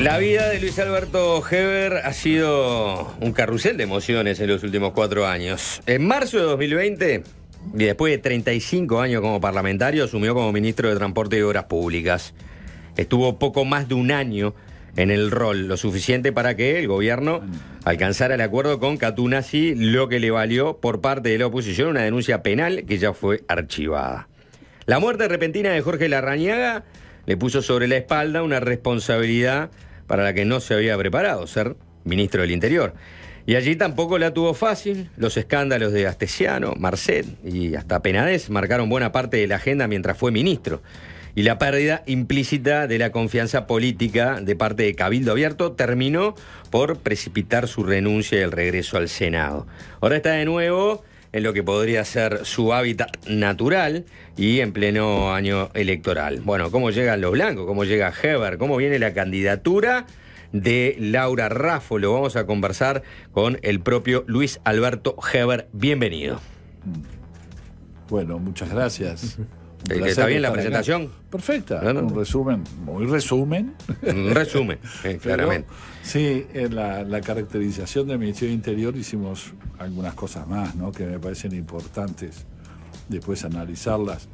La vida de Luis Alberto Heber ha sido un carrusel de emociones en los últimos cuatro años. En marzo de 2020, y después de 35 años como parlamentario, asumió como ministro de Transporte y Obras Públicas. Estuvo poco más de un año en el rol, lo suficiente para que el gobierno alcanzara el acuerdo con Catunasi, lo que le valió por parte de la oposición una denuncia penal que ya fue archivada. La muerte repentina de Jorge Larrañaga le puso sobre la espalda una responsabilidad para la que no se había preparado, ser ministro del Interior. Y allí tampoco la tuvo fácil. Los escándalos de Astesiano, Marcet y hasta Penades marcaron buena parte de la agenda mientras fue ministro. Y la pérdida implícita de la confianza política de parte de Cabildo Abierto terminó por precipitar su renuncia y el regreso al Senado. Ahora está de nuevo en lo que podría ser su hábitat natural y en pleno año electoral. Bueno, ¿cómo llegan los blancos? ¿Cómo llega Heber? ¿Cómo viene la candidatura? de Laura Raffo. Lo vamos a conversar con el propio Luis Alberto Heber. Bienvenido. Bueno, muchas gracias. Eh, ¿Está bien la presentación? Perfecta. Un resumen, muy resumen. Un resumen, claramente. Sí, en la, caracterización del Ministerio Interior hicimos algunas cosas más, ¿no? Que me parecen importantes después analizarlas.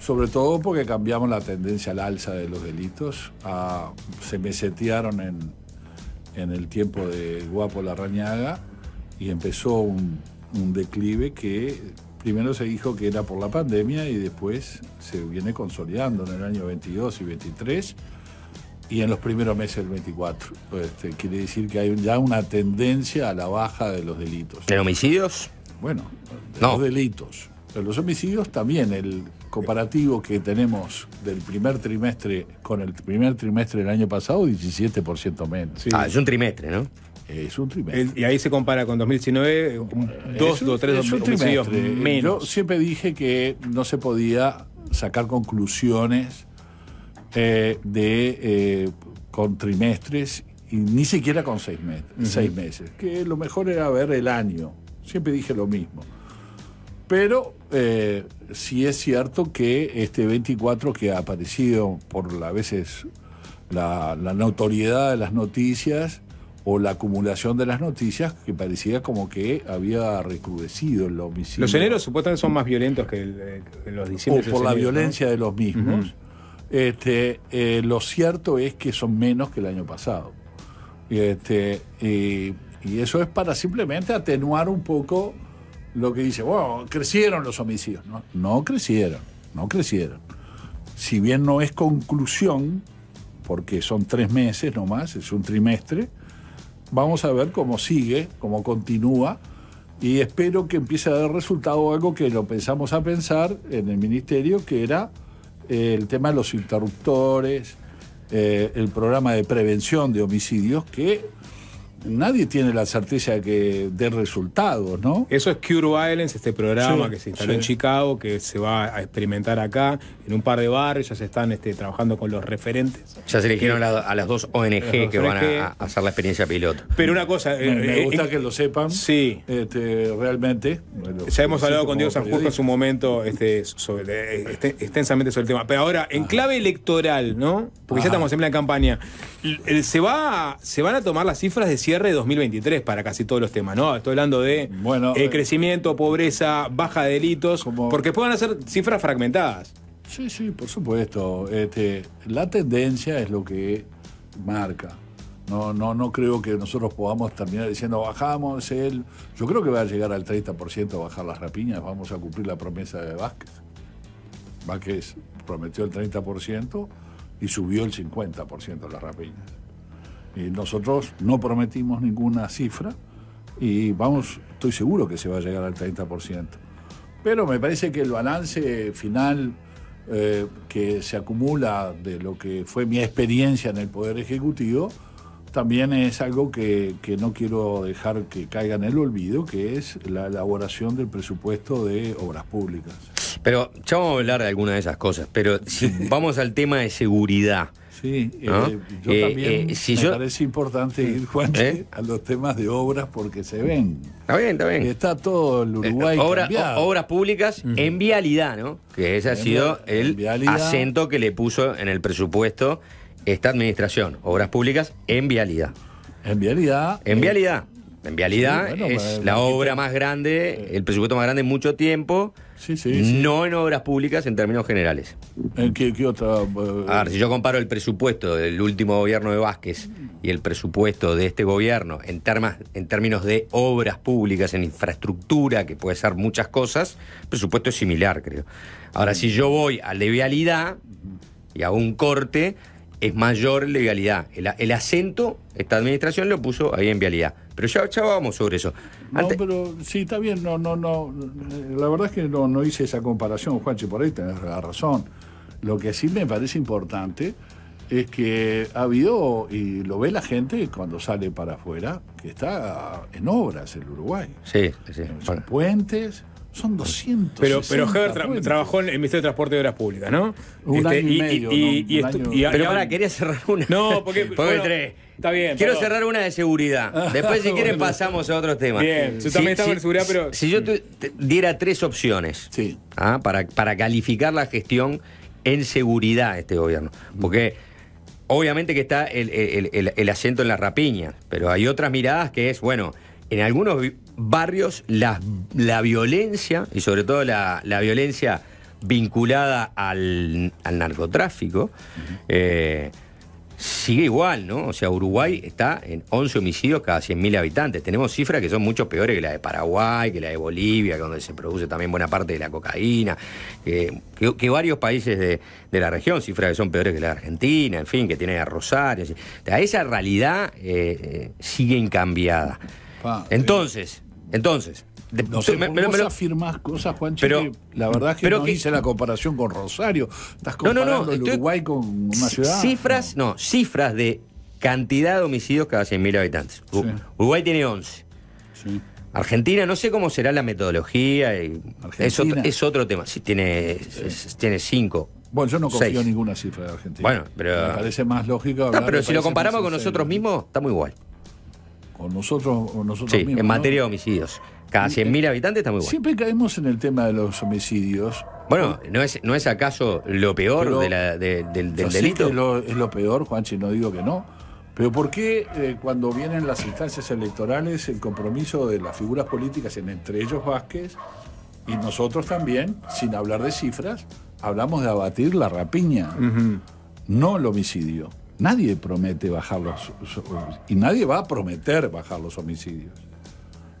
Sobre todo porque cambiamos la tendencia al alza de los delitos. Ah, se mesetearon en, en el tiempo de Guapo Larrañaga y empezó un, un declive que primero se dijo que era por la pandemia y después se viene consolidando en el año 22 y 23 y en los primeros meses del 24. Este, quiere decir que hay ya una tendencia a la baja de los delitos. ¿De homicidios? Bueno, de los delitos. De los homicidios también, el comparativo que tenemos del primer trimestre con el primer trimestre del año pasado, 17% menos. Ah, es un trimestre, ¿no? Es un trimestre. y ahí se compara con 2019, dos dos tres dos Yo siempre dije que no se podía sacar conclusiones eh, de eh, con trimestres y ni siquiera con seis, meses, meses. Que lo mejor era ver el año. Siempre dije lo mismo. Pero eh, sí es cierto que este 24 que ha aparecido por a veces la notoriedad de las noticias, o la acumulación de las noticias que parecía como que había recrudecido el homicidio. Los eneros supuestamente son más violentos que, eh, los diciembre. O por la violencia de los mismos. Este, eh, lo cierto es que son menos que el año pasado. Este, y, eso es para simplemente atenuar un poco lo que dice, bueno, crecieron los homicidios. No, no crecieron, no crecieron. Si bien no es conclusión, porque son tres meses nomás, es un trimestre, Vamos a ver cómo sigue, cómo continúa y espero que empiece a dar resultado algo que lo pensamos a pensar en el ministerio, que era eh, el tema de los interruptores, eh, el programa de prevención de homicidios, que nadie tiene la certeza de que dé resultados, ¿no? Eso es Cure Violence, este programa que se instaló en Chicago, que se va a experimentar acá, en un par de barrios, ya se están este, trabajando con los referentes. Ya se eligieron a las dos ONG que van a, hacer la experiencia piloto. Pero una cosa... Me, eh, gusta eh, que lo sepan, sí. Este, realmente. ya hemos hablado con Diego justo en su momento este, extensamente sobre el tema. Pero ahora, en clave electoral, ¿no? Porque ya estamos en la campaña. Eh, se, va, se van a tomar las cifras de cierre de 2023 para casi todos los temas, ¿no? Estoy hablando de bueno, eh, eh, crecimiento, pobreza, baja de delitos, porque pueden hacer cifras fragmentadas. Sí, sí, por supuesto. Este, la tendencia es lo que marca. No, no, no creo que nosotros podamos terminar diciendo bajamos el. Yo creo que va a llegar al 30% bajar las rapiñas. Vamos a cumplir la promesa de Vázquez. Vázquez prometió el 30% y subió el 50% las rapiñas. Y nosotros no prometimos ninguna cifra y vamos, estoy seguro que se va a llegar al 30%. Pero me parece que el balance final eh, que se acumula de lo que fue mi experiencia en el Poder Ejecutivo también es algo que, que no quiero dejar que caiga en el olvido, que es la elaboración del presupuesto de obras públicas. Pero ya vamos a hablar de alguna de esas cosas, pero si vamos al tema de seguridad. Sí, eh, yo eh, también eh, me parece importante ir, Juan, a los temas de obras porque se ven. Está bien, está bien. Está todo el Uruguay obra, Obras públicas en vialidad, ¿no? Que ese ha sido el acento que le puso en el presupuesto esta administración. Obras públicas en vialidad. En vialidad. En vialidad. En vialidad es eh, la obra más grande, eh. el presupuesto más grande en mucho tiempo. Sí, sí, no en obras públicas en términos generales. ¿En qué, otra? Eh? A ver, si yo comparo el presupuesto del último gobierno de Vázquez y el presupuesto de este gobierno en, en términos de obras públicas, en infraestructura, que puede ser muchas cosas, el presupuesto es similar, creo. Ahora, si yo voy al de vialidad y a un corte, es mayor legalidad. El, acento, esta administración lo puso ahí en vialidad. Pero ya, vamos sobre eso. No, pero sí, está bien, no, no, no. Eh, la verdad es que no, hice esa comparación, Juancho, por ahí tenés la razón. Lo que sí me parece importante es que ha habido, y lo ve la gente cuando sale para afuera, que está en obras el Uruguay. Sí, sí. Son puentes, son 200. Pero, pero Heber trabajó en el Ministerio de Transporte y Obras Públicas, ¿no? Un este, año y, medio. pero ahora quería cerrar una. No, porque. bueno, tres. Está bien. Quiero cerrar una de seguridad. Después, si quieren, pasamos a otros temas. Bien, yo también si, en seguridad, pero. Si yo te diera tres opciones ¿ah? para, para calificar la gestión en seguridad este gobierno. Porque. Obviamente que está el, el acento en la rapiña, pero hay otras miradas que es, bueno, en algunos barrios la, violencia, y sobre todo la, violencia vinculada al, narcotráfico, eh, sigue igual, ¿no? O sea, Uruguay está en 11 homicidios cada 100.000 habitantes. Tenemos cifras que son mucho peores que la de Paraguay, que la de Bolivia, donde se produce también buena parte de la cocaína, que, varios países de, la región, cifras que son peores que la de Argentina, en fin, que tiene a Rosario. O sea, esa realidad eh, eh, sigue incambiada. Eh. entonces, entonces. no sé, vos afirmás cosas, Juan. pero, la verdad es que pero no hice la comparación con Rosario. Estás comparando Uruguay con una ciudad. Cifras, no, cifras de cantidad de homicidios cada 100.000 habitantes. Uruguay tiene 11. Argentina, no sé cómo será la metodología. Y es, otro, es, otro, tema. Si tiene, tiene cinco. Bueno, yo no confío en ninguna cifra de Argentina. Bueno, pero. Me parece más lógico. pero si lo comparamos con nosotros mismos, está muy igual o nosotros, o nosotros sí, En materia de homicidios. Cada 100.000 eh, habitantes está muy bueno. Siempre caemos en el tema de los homicidios. Bueno, ¿no es, no es acaso lo peor de del, delito? Es lo, peor, Juanchi, no digo que no. Pero ¿por qué eh, cuando vienen las instancias electorales el compromiso de las figuras políticas, entre ellos Vázquez, y nosotros también, sin hablar de cifras, hablamos de abatir la rapiña, no el homicidio? Nadie promete bajar los... Y nadie va a prometer bajar los homicidios.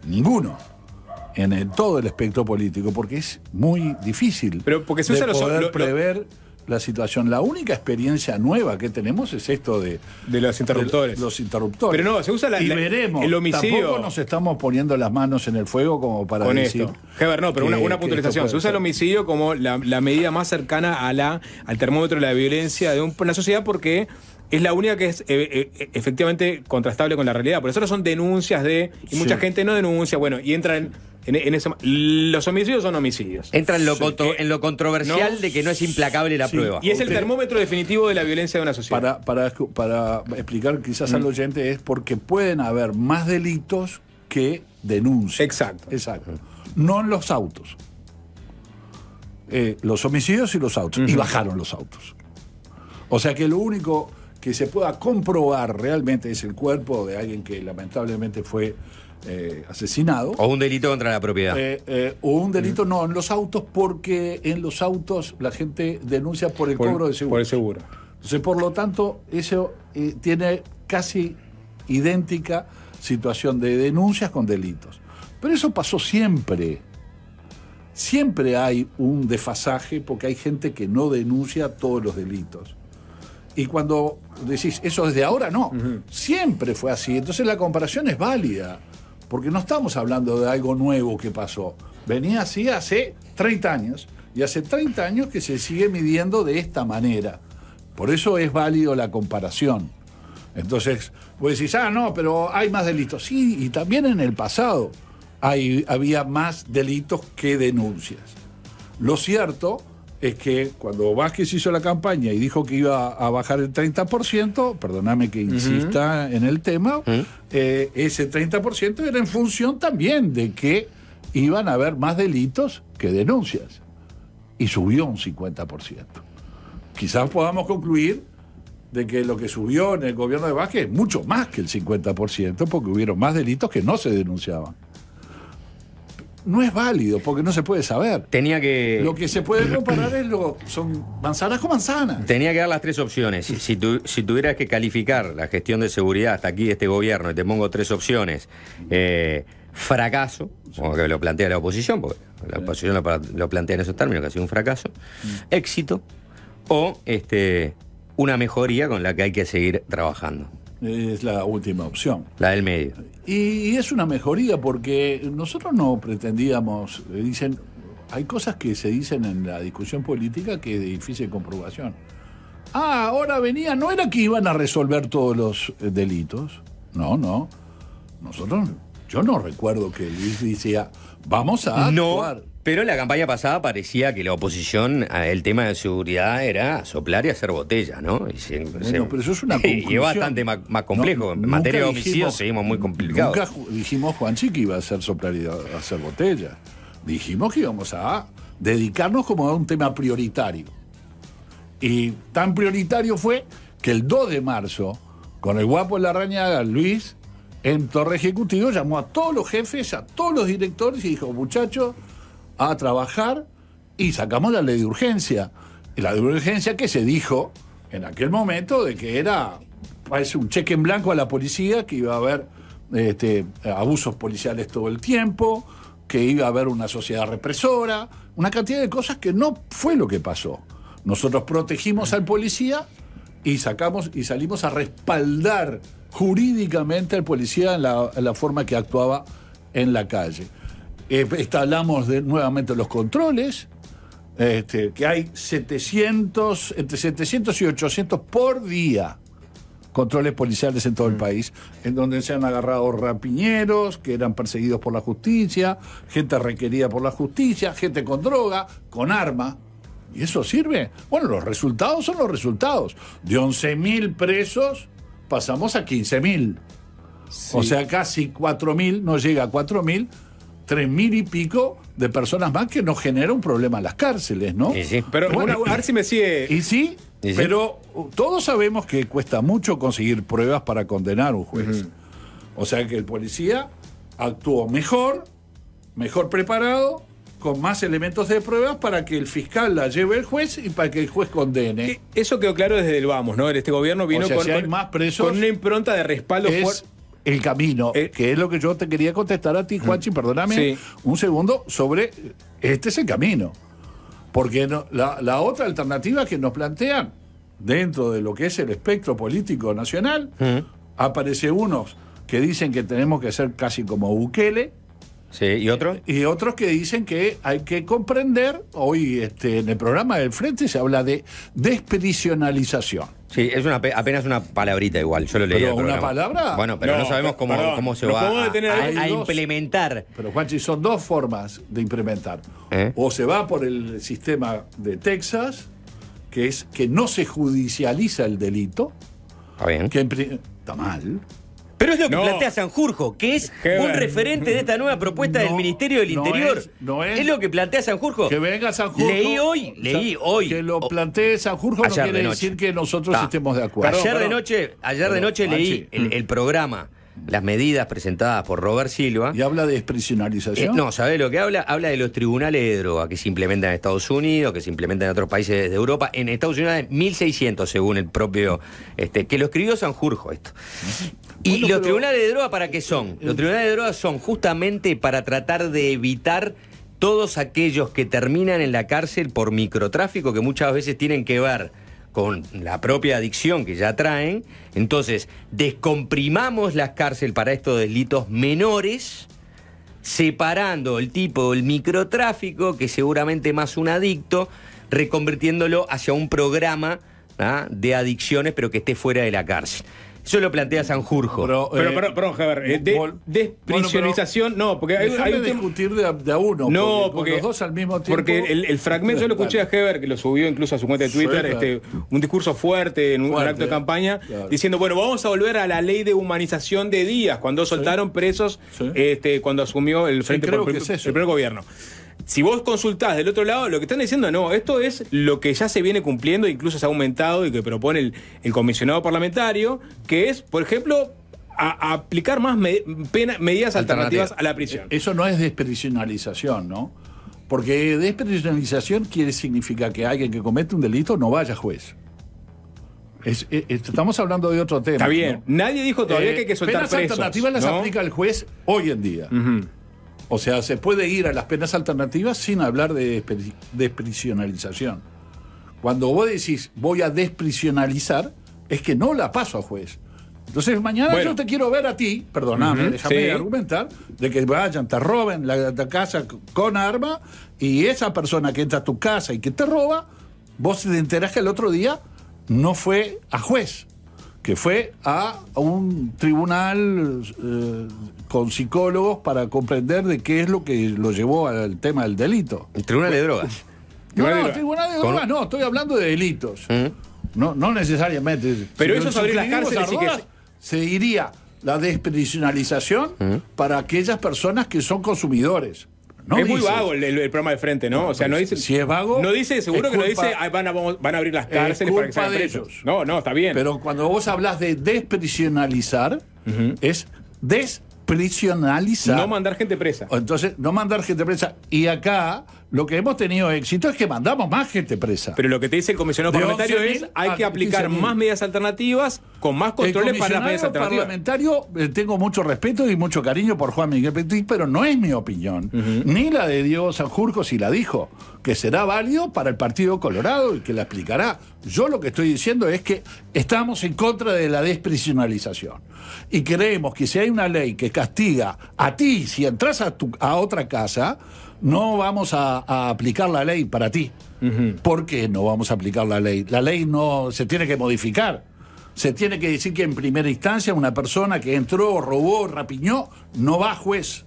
Ninguno en todo el espectro político, porque es muy difícil Pero porque se usa poder prever la situación. La única experiencia nueva que tenemos es esto de, de los interruptores. los interruptores. Pero no, se usa la, y el homicidio. Tampoco nos estamos poniendo las manos en el fuego como para con decir. Esto. Heber, no, pero una, puntualización. Se usa el homicidio como la, medida más cercana a la, al termómetro de la violencia de una sociedad porque es la única que es eh, eh, eh, efectivamente contrastable con la realidad. Por eso son denuncias de. Y mucha gente no denuncia, bueno, y entran. En, en los homicidios son homicidios. Entran en lo, en lo controversial de que no es implacable la prueba. Y es el termómetro definitivo de la violencia de una sociedad. Para, explicar quizás al mm. oyente es porque pueden haber más delitos que denuncias. Exacto. Exacto. No en los autos. los homicidios y los autos. Y bajaron los autos. O sea que lo único que se pueda comprobar realmente es el cuerpo de alguien que lamentablemente fue eh, asesinado. O un delito contra la propiedad. Eh, eh, o un delito, no, en los autos, porque en los autos la gente denuncia por el cobro de seguro. Por el seguro. Entonces, por lo tanto, eso tiene casi idéntica situación de denuncias con delitos. Pero eso pasó siempre. Siempre hay un desfasaje porque hay gente que no denuncia todos los delitos. Y cuando decís, eso desde ahora, no. Siempre fue así. Entonces la comparación es válida. Porque no estamos hablando de algo nuevo que pasó. Venía así hace 30 años. Y hace 30 años que se sigue midiendo de esta manera. Por eso es válido la comparación. Entonces, vos decís, ah, no, pero hay más delitos. Sí, y también en el pasado hay, había más delitos que denuncias. Lo cierto es que cuando Vázquez hizo la campaña y dijo que iba a bajar el 30%, perdóname que insista en el tema, eh, ese 30% era en función también de que iban a haber más delitos que denuncias. Y subió un 50%. Quizás podamos concluir de que lo que subió en el gobierno de Vázquez es mucho más que el 50%, porque hubieron más delitos que no se denunciaban no es válido porque no se puede saber. Tenía que. Lo que se puede comparar son manzanas con manzanas. Tenía que dar las tres opciones. Si, si tuvieras que calificar la gestión de seguridad hasta aquí, este gobierno, y te pongo tres opciones: eh, fracaso, como que lo plantea la oposición, porque la oposición lo, plantea en esos términos, que ha sido un fracaso, mm. éxito, o este, una mejoría con la que hay que seguir trabajando. Es la última opción. La del medio. Y, es una mejoría porque nosotros no pretendíamos, eh, dicen, hay cosas que se dicen en la discusión política que es de difícil comprobación. Ah, ahora venía, no era que iban a resolver todos los eh, delitos. No, no. Nosotros, yo no recuerdo que Luis decía, vamos a actuar. Pero en la campaña pasada parecía que la oposición el tema de seguridad era soplar y hacer botella, ¿no? pero eso es una Y bastante más, complejo. en materia de homicidios seguimos muy complicados. Nunca dijimos, Juanchi, que iba a hacer soplar y hacer botella. Dijimos que íbamos a dedicarnos como a un tema prioritario. Y tan prioritario fue que el 2 de marzo, con el guapo en la rañada, Luis, en Torre Ejecutivo, llamó a todos los jefes, a todos los directores y dijo, muchachos, a trabajar y sacamos la ley de urgencia. la ley de urgencia que se dijo en aquel momento de que era un cheque en blanco a la policía, que iba a haber este, abusos policiales todo el tiempo, que iba a haber una sociedad represora, una cantidad de cosas que no fue lo que pasó. Nosotros protegimos al policía y sacamos y salimos a respaldar jurídicamente al policía en la forma que actuaba en la calle. Eh, instalamos de, nuevamente los controles, este, que hay 700, entre 700 y 800 por día controles policiales en todo el mm. país, en donde se han agarrado rapiñeros que eran perseguidos por la justicia, gente requerida por la justicia, gente con droga, con arma. ¿Y eso sirve? Bueno, los resultados son los resultados. De 11.000 presos pasamos a 15.000. O sea, casi 4.000, no llega a 4.000 tres mil y pico de personas más que nos genera un problema en las cárceles, ¿no? Sí, sí. Pero bueno, me sigue. Y sí, pero todos sabemos que cuesta mucho conseguir pruebas para condenar a un juez. O sea que el policía actuó mejor, mejor preparado, con más elementos de pruebas para que el fiscal la lleve al juez y para que el juez condene. Eso quedó claro desde el vamos, ¿no? Este gobierno vino con, más presos, una impronta de respaldo fuerte el camino, eh, que es lo que yo te quería contestar a ti, mm, Juanchi, perdóname un segundo, sobre este es el camino. Porque la, otra alternativa que nos plantean dentro de lo que es el espectro político nacional, mm. aparece unos que dicen que tenemos que ser casi como Bukele. Sí, ¿y otros? Y otros que dicen que hay que comprender, hoy este, en el programa del Frente se habla de despedicionalización Sí, es una, apenas una palabrita igual, yo lo leí. ¿Pero una palabra? Bueno, pero no, sabemos cómo, se va a, implementar. Pero Juanchi, son dos formas de implementar. ¿Eh? O se va por el sistema de Texas, que es que no se judicializa el delito. Está bien. Que está mal. Pero es lo que plantea Sanjurjo, que es un referente de esta nueva propuesta del Ministerio del Interior. es, lo que plantea Sanjurjo. Que venga Sanjurjo. Leí hoy, leí hoy. Que lo plantee Sanjurjo no quiere decir que nosotros estemos de acuerdo. Ayer de noche, ayer de noche leí el, programa. Las medidas presentadas por Robert Silva. ¿Y habla de expresionalización? Eh, no, ¿sabe lo que habla? Habla de los tribunales de droga que se implementan en Estados Unidos, que se implementan en otros países de Europa. En Estados Unidos, hay 1.600, según el propio. Este, que lo escribió Sanjurjo, esto. ¿Y los tribunales de droga para qué son? Los eh, tribunales de droga son justamente para tratar de evitar todos aquellos que terminan en la cárcel por microtráfico, que muchas veces tienen que ver con la propia adicción que ya traen. Entonces, descomprimamos las cárceles para estos delitos menores, separando el tipo del microtráfico, que seguramente más un adicto, reconvirtiéndolo hacia un programa ¿ah? de adicciones, pero que esté fuera de la cárcel. Yo lo plantea Sanjurjo. Eh, pero, pero, a eh, ver, desprisionización, no, porque hay, hay discutir de, a uno. No, porque, los dos al mismo tiempo. Porque el, fragmento, yo lo escuché a Heber, que lo subió incluso a su cuenta de Twitter, este, un discurso fuerte en un, acto de campaña, diciendo, bueno, vamos a volver a la ley de humanización de días cuando soltaron presos, este, cuando asumió el frente por, el primer gobierno si vos consultás del otro lado, lo que están diciendo no, esto es lo que ya se viene cumpliendo, incluso se ha aumentado y que propone el, comisionado parlamentario, que es, por ejemplo, aplicar más medidas alternativas a la prisión. Eso no es desprisionalización, ¿no? Porque desprisionalización quiere significar que alguien que comete un delito no vaya a juez. estamos hablando de otro tema. Está bien. Nadie dijo todavía eh, que hay que soltar presos Las alternativas las aplica el juez hoy en día. O sea, se puede ir a las penas alternativas sin hablar de desprisionalización. Cuando vos decís voy a desprisionalizar, es que no la paso a juez. Entonces mañana yo te quiero ver a ti, perdóname, déjame argumentar, de que vayan, te roben la, casa con arma y esa persona que entra a tu casa y que te roba, vos te enterás que el otro día no fue a juez, que fue a, un tribunal eh, con psicólogos para comprender de qué es lo que lo llevó al tema del delito. El tribunal de drogas. No, no, tribunal de drogas no, estoy hablando de delitos. ¿Mm? No, no necesariamente. Pero eso sobre las cárceles que... seguiría la desprisionalización ¿Mm? para aquellas personas que son consumidores. es muy vago el, programa de frente, ¿no? o sea, no pues, dice. Si es vago. No dice, seguro que no dice, van, a, abrir las cárceles para que No, no, está bien. Pero cuando vos hablas de desprisionalizar, es des prisionalizar. No mandar gente presa. Entonces, no mandar gente presa. Y acá lo que hemos tenido éxito es que mandamos más gente presa. Pero lo que te dice el comisionado parlamentario es hay que aplicar más medidas alternativas con más controles para las medidas alternativas. parlamentario eh, tengo mucho respeto y mucho cariño por Juan Miguel Petit, pero no es mi opinión, ni la de Dios Sanjurco si la dijo, que será válido para el Partido Colorado y que la explicará. Yo lo que estoy diciendo es que estamos en contra de la desprisionalización y creemos que si hay una ley que castiga a ti si entras a, a otra casa, no vamos a, aplicar la ley para ti. Porque ¿Por qué no vamos a aplicar la ley? La ley no se tiene que modificar. Se tiene que decir que en primera instancia una persona que entró, robó, rapiñó, no va a juez.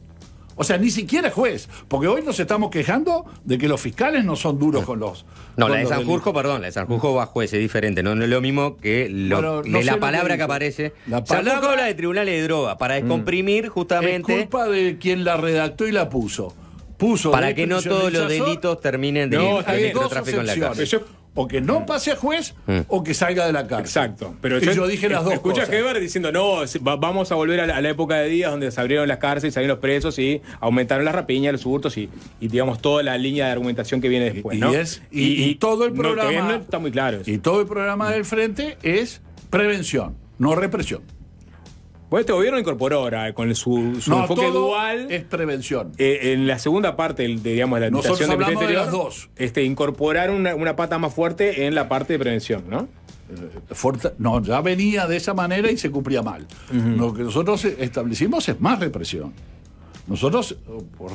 O sea, ni siquiera juez, porque hoy nos estamos quejando de que los fiscales no son duros con los. No, la de Sanjurjo, perdón, la de Sanjurjo va a juez, es diferente, no, es lo mismo que la palabra que, aparece. La palabra de tribunales de droga, para mm. descomprimir justamente. Es culpa de quien la redactó y la puso. Para que no todos los delitos terminen de no, tráfico en la cárcel. o que no pase a juez mm. o que salga de la cárcel. Exacto. Pero yo, dije las dos escucha cosas. diciendo, no, vamos a volver a la, época de días donde se abrieron las cárceles, salieron los presos y aumentaron las rapiñas, los hurtos y, digamos, toda la línea de argumentación que viene después. Y, todo el programa... está muy claro. Y todo el programa del frente es prevención, no represión. Bueno, este gobierno incorporó ahora eh, con su, enfoque dual. Es prevención. Eh, en la segunda parte, de, digamos, la administración Nosotros hablamos de las dos. Este, incorporar una, pata más fuerte en la parte de prevención, ¿no? Eh, no, ya venía de esa manera y se cumplía mal. Lo que nosotros establecimos es más represión. Nosotros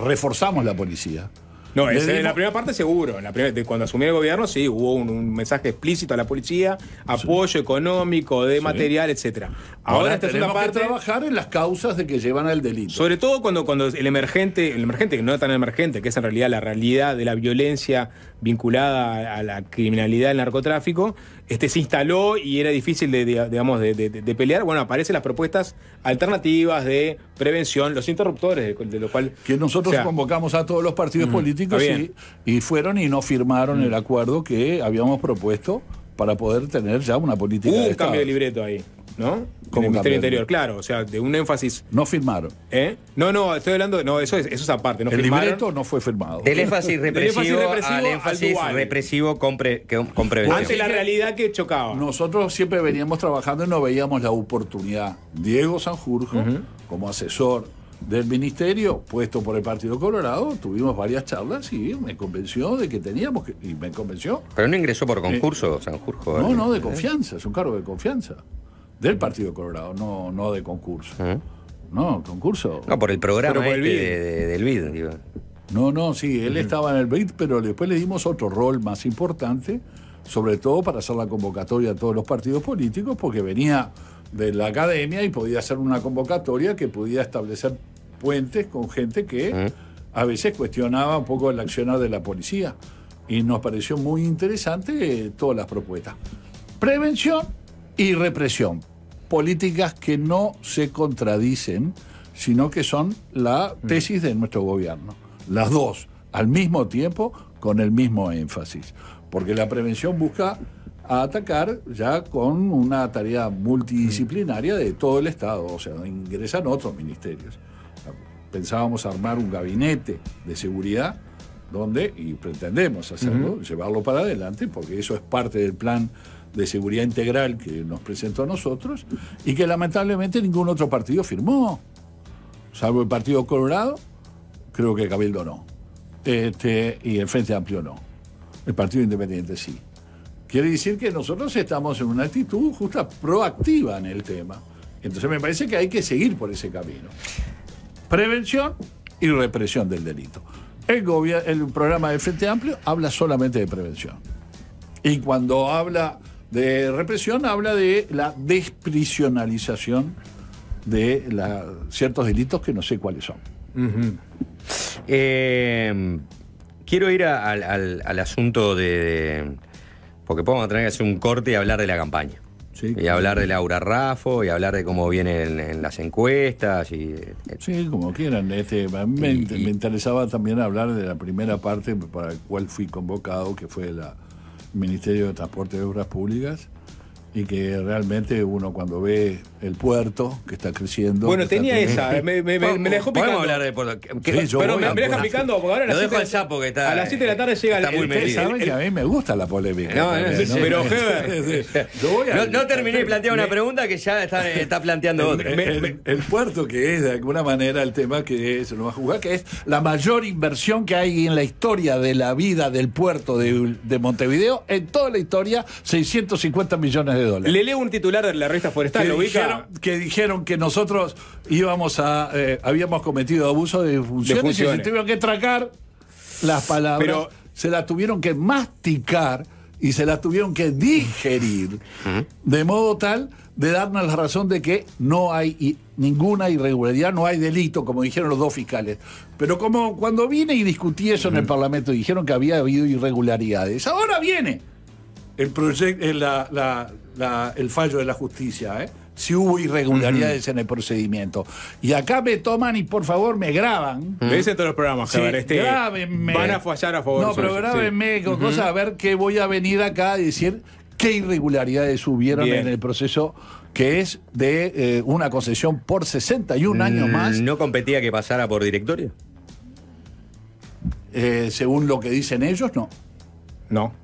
reforzamos la policía. No, en la primera parte seguro. la primera, cuando asumí el gobierno, sí, hubo un, mensaje explícito a la policía, apoyo económico, de material, etcétera. Ahora, Ahora es parte, trabajar en las causas de que llevan al delito. Sobre todo cuando, cuando el emergente, el emergente, que no es tan emergente, que es en realidad la realidad de la violencia vinculada a, la criminalidad del narcotráfico, este, se instaló y era difícil digamos, de pelear. Bueno, aparecen las propuestas alternativas de prevención, los interruptores, de, lo cual... Que nosotros convocamos a todos los partidos políticos y, fueron y no firmaron el acuerdo que habíamos propuesto para poder tener ya una política. de un cambio de libreto ahí, ¿no? en el Ministerio Interior, claro, o sea, de un énfasis. No firmaron. ¿Eh? No, no, estoy hablando, no, eso es, eso es aparte. No el firmaron. no fue firmado. El énfasis represivo, El énfasis represivo énfasis Ante la realidad que chocaba. Nosotros siempre veníamos trabajando y no veíamos la oportunidad. Diego Sanjurjo, como asesor del ministerio, puesto por el Partido Colorado, tuvimos varias charlas y me convenció de que teníamos que. Y me convenció. Pero no ingresó por eh, concurso, Sanjurjo. No, ¿eh? no, de confianza, es un cargo de confianza del Partido Colorado, no, no de concurso. ¿Eh? No, concurso. No, por el programa este del BID. No, no, sí, él estaba en el BID, pero después le dimos otro rol más importante, sobre todo para hacer la convocatoria a todos los partidos políticos, porque venía de la academia y podía hacer una convocatoria que podía establecer puentes con gente que ¿Eh? a veces cuestionaba un poco el accionar de la policía. Y nos pareció muy interesante eh, todas las propuestas. Prevención, y represión. Políticas que no se contradicen, sino que son la tesis de nuestro gobierno. Las dos, al mismo tiempo, con el mismo énfasis. Porque la prevención busca atacar ya con una tarea multidisciplinaria de todo el Estado, o sea, ingresan otros ministerios. Pensábamos armar un gabinete de seguridad donde, y pretendemos hacerlo, llevarlo para adelante, porque eso es parte del plan de seguridad integral que nos presentó a nosotros y que lamentablemente ningún otro partido firmó, salvo el Partido Colorado, creo que Cabildo no, este, y el Frente Amplio no, el Partido Independiente sí. Quiere decir que nosotros estamos en una actitud justa proactiva en el tema. Entonces me parece que hay que seguir por ese camino. Prevención y represión del delito. El, el programa del Frente Amplio habla solamente de prevención. Y cuando habla de represión habla de la desprisionalización de la, ciertos delitos que no sé cuáles son. Em, quiero ir al, asunto de, Porque podemos tener que hacer un corte y hablar de la campaña. y hablar de Laura Raffo, y hablar de cómo vienen las encuestas. Y, sí, como quieran. Este, me interesaba también hablar de la primera parte para la cual fui convocado, que fue la, Ministerio de Transporte y Obras Públicas y que realmente uno cuando ve el puerto que está creciendo. Bueno, tenía esa, eh, me, me, me, dejó picando. hablar de puerto. pero me, deja picando porque ahora a las, siete, sapo que está, a las 7 de la tarde llega está el, muy saben que a mí me gusta la polémica. No, no, no, no, terminé de plantear una pregunta que ya está, planteando otra. El, puerto que es de alguna manera el tema que se lo va a jugar, que es la mayor inversión que hay en la historia de la vida del puerto de, de Montevideo, en toda la historia, 650 millones de le leo un titular de la revista Forestal, que Dijeron, que dijeron que nosotros íbamos a. Eh, habíamos cometido abuso de funciones, se tuvieron que tracar las palabras. se las tuvieron que masticar y se las tuvieron que digerir. De modo tal de darnos la razón de que no hay ninguna irregularidad, no hay delito, como dijeron los dos fiscales. Pero como cuando vine y discutí eso en el Parlamento, dijeron que había habido irregularidades. Ahora viene el, el, eh, el fallo de la justicia, ¿eh? si hubo irregularidades en el procedimiento. Y acá me toman y por favor me graban. Me dicen todos los programas, este, Van a fallar a favor. No, pero grábenme con cosas a ver qué voy a venir acá a decir qué irregularidades hubieron en el proceso que es de eh, una concesión por 61 años mm, más. ¿No competía que pasara por directorio? según lo que dicen ellos, no. No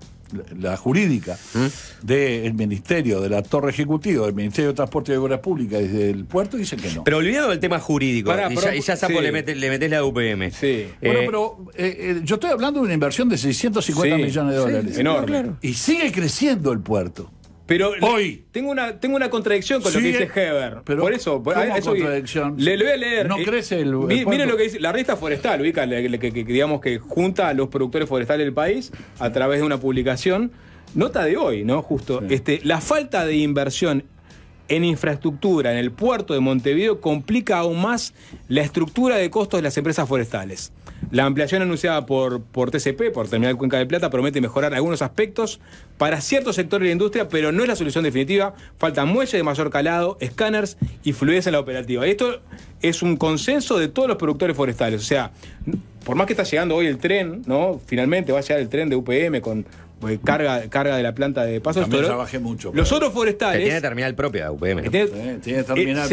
la jurídica ¿Mm? del Ministerio, de la Torre Ejecutiva, del Ministerio de Transporte y Obras Públicas desde el puerto, dice que no. Pero olvidado del tema jurídico, y, ya, sapo le, metes, la UPM. Eh, bueno, pero eh, eh, yo estoy hablando de una inversión de 650 millones de dólares. Enorme. Y sigue creciendo el puerto. Pero Tengo una, tengo una contradicción con lo que dice Heber. por eso, contradicción? Le, voy a leer. No crece el. lo que dice. La revista forestal, ubica, que, digamos que junta a los productores forestales del país a través de una publicación. Nota de hoy, ¿no? Justo. Este, la falta de inversión en infraestructura en el puerto de Montevideo complica aún más la estructura de costos de las empresas forestales. La ampliación anunciada por, por TCP, por Terminal Cuenca de Plata, promete mejorar algunos aspectos para ciertos sectores de la industria, pero no es la solución definitiva. Faltan muelles de mayor calado, escáneres y fluidez en la operativa. esto es un consenso de todos los productores forestales. O sea, por más que está llegando hoy el tren, ¿no? Finalmente va a llegar el tren de UPM con eh, carga, carga de la planta de pasos. También trabajé mucho. Los otros forestales. Que tiene terminal propia, UPM. tiene, eh, se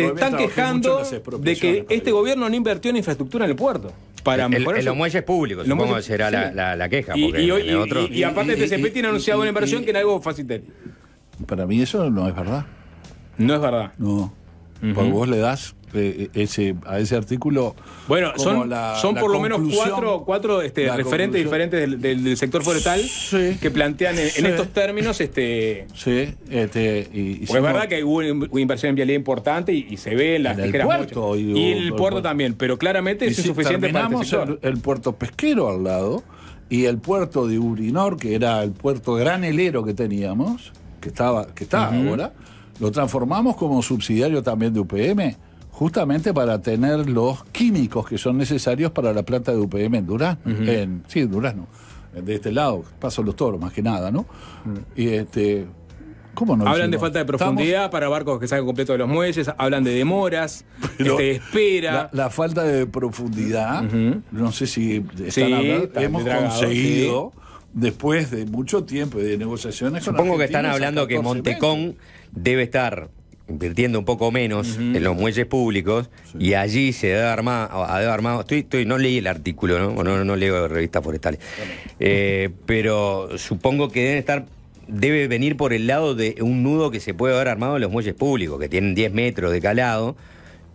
están quejando de que este gobierno no invirtió en infraestructura en el puerto. Para mejorar el, los muelles públicos, no supongo será la, la, queja. Y, y, y, otro... y, aparte, TCP tiene anunciado una inversión que en algo facilita. Para mí, eso no es verdad. No es verdad. No. Porque vos le das este, ese, a ese artículo. Bueno, son, son por lo menos cuatro, cuatro este, referentes diferentes del, sector forestal que plantean en, estos términos. Este, sí, este, es verdad que hubo una inversión en vialidad importante y, se ve en las tijeras el puerto, y, el, puerto también, pero claramente es insuficiente para este El, puerto pesquero al lado y el puerto de Urinor, que era el puerto granelero que teníamos, que estaba que está ahora, lo transformamos como subsidiario también de UPM justamente para tener los químicos que son necesarios para la planta de UPM en Durán en, sí, en De este lado, pasan los toros más que nada, ¿no? Mm. Y este. ¿Cómo no hablan de falta de profundidad para barcos que salgan completos de los muelles, hablan de demoras, este, espera. La, falta de profundidad, no sé si están hablando, hemos conseguido. después de mucho tiempo y de negociaciones. Supongo que están hablando que Montecón debe estar invirtiendo un poco menos en los muelles públicos y allí se debe armar, armado, estoy, no leí el artículo, ¿no? No, leo revistas forestales, eh, pero supongo que deben estar, debe venir por el lado de un nudo que se puede haber armado en los muelles públicos, que tienen 10 metros de calado,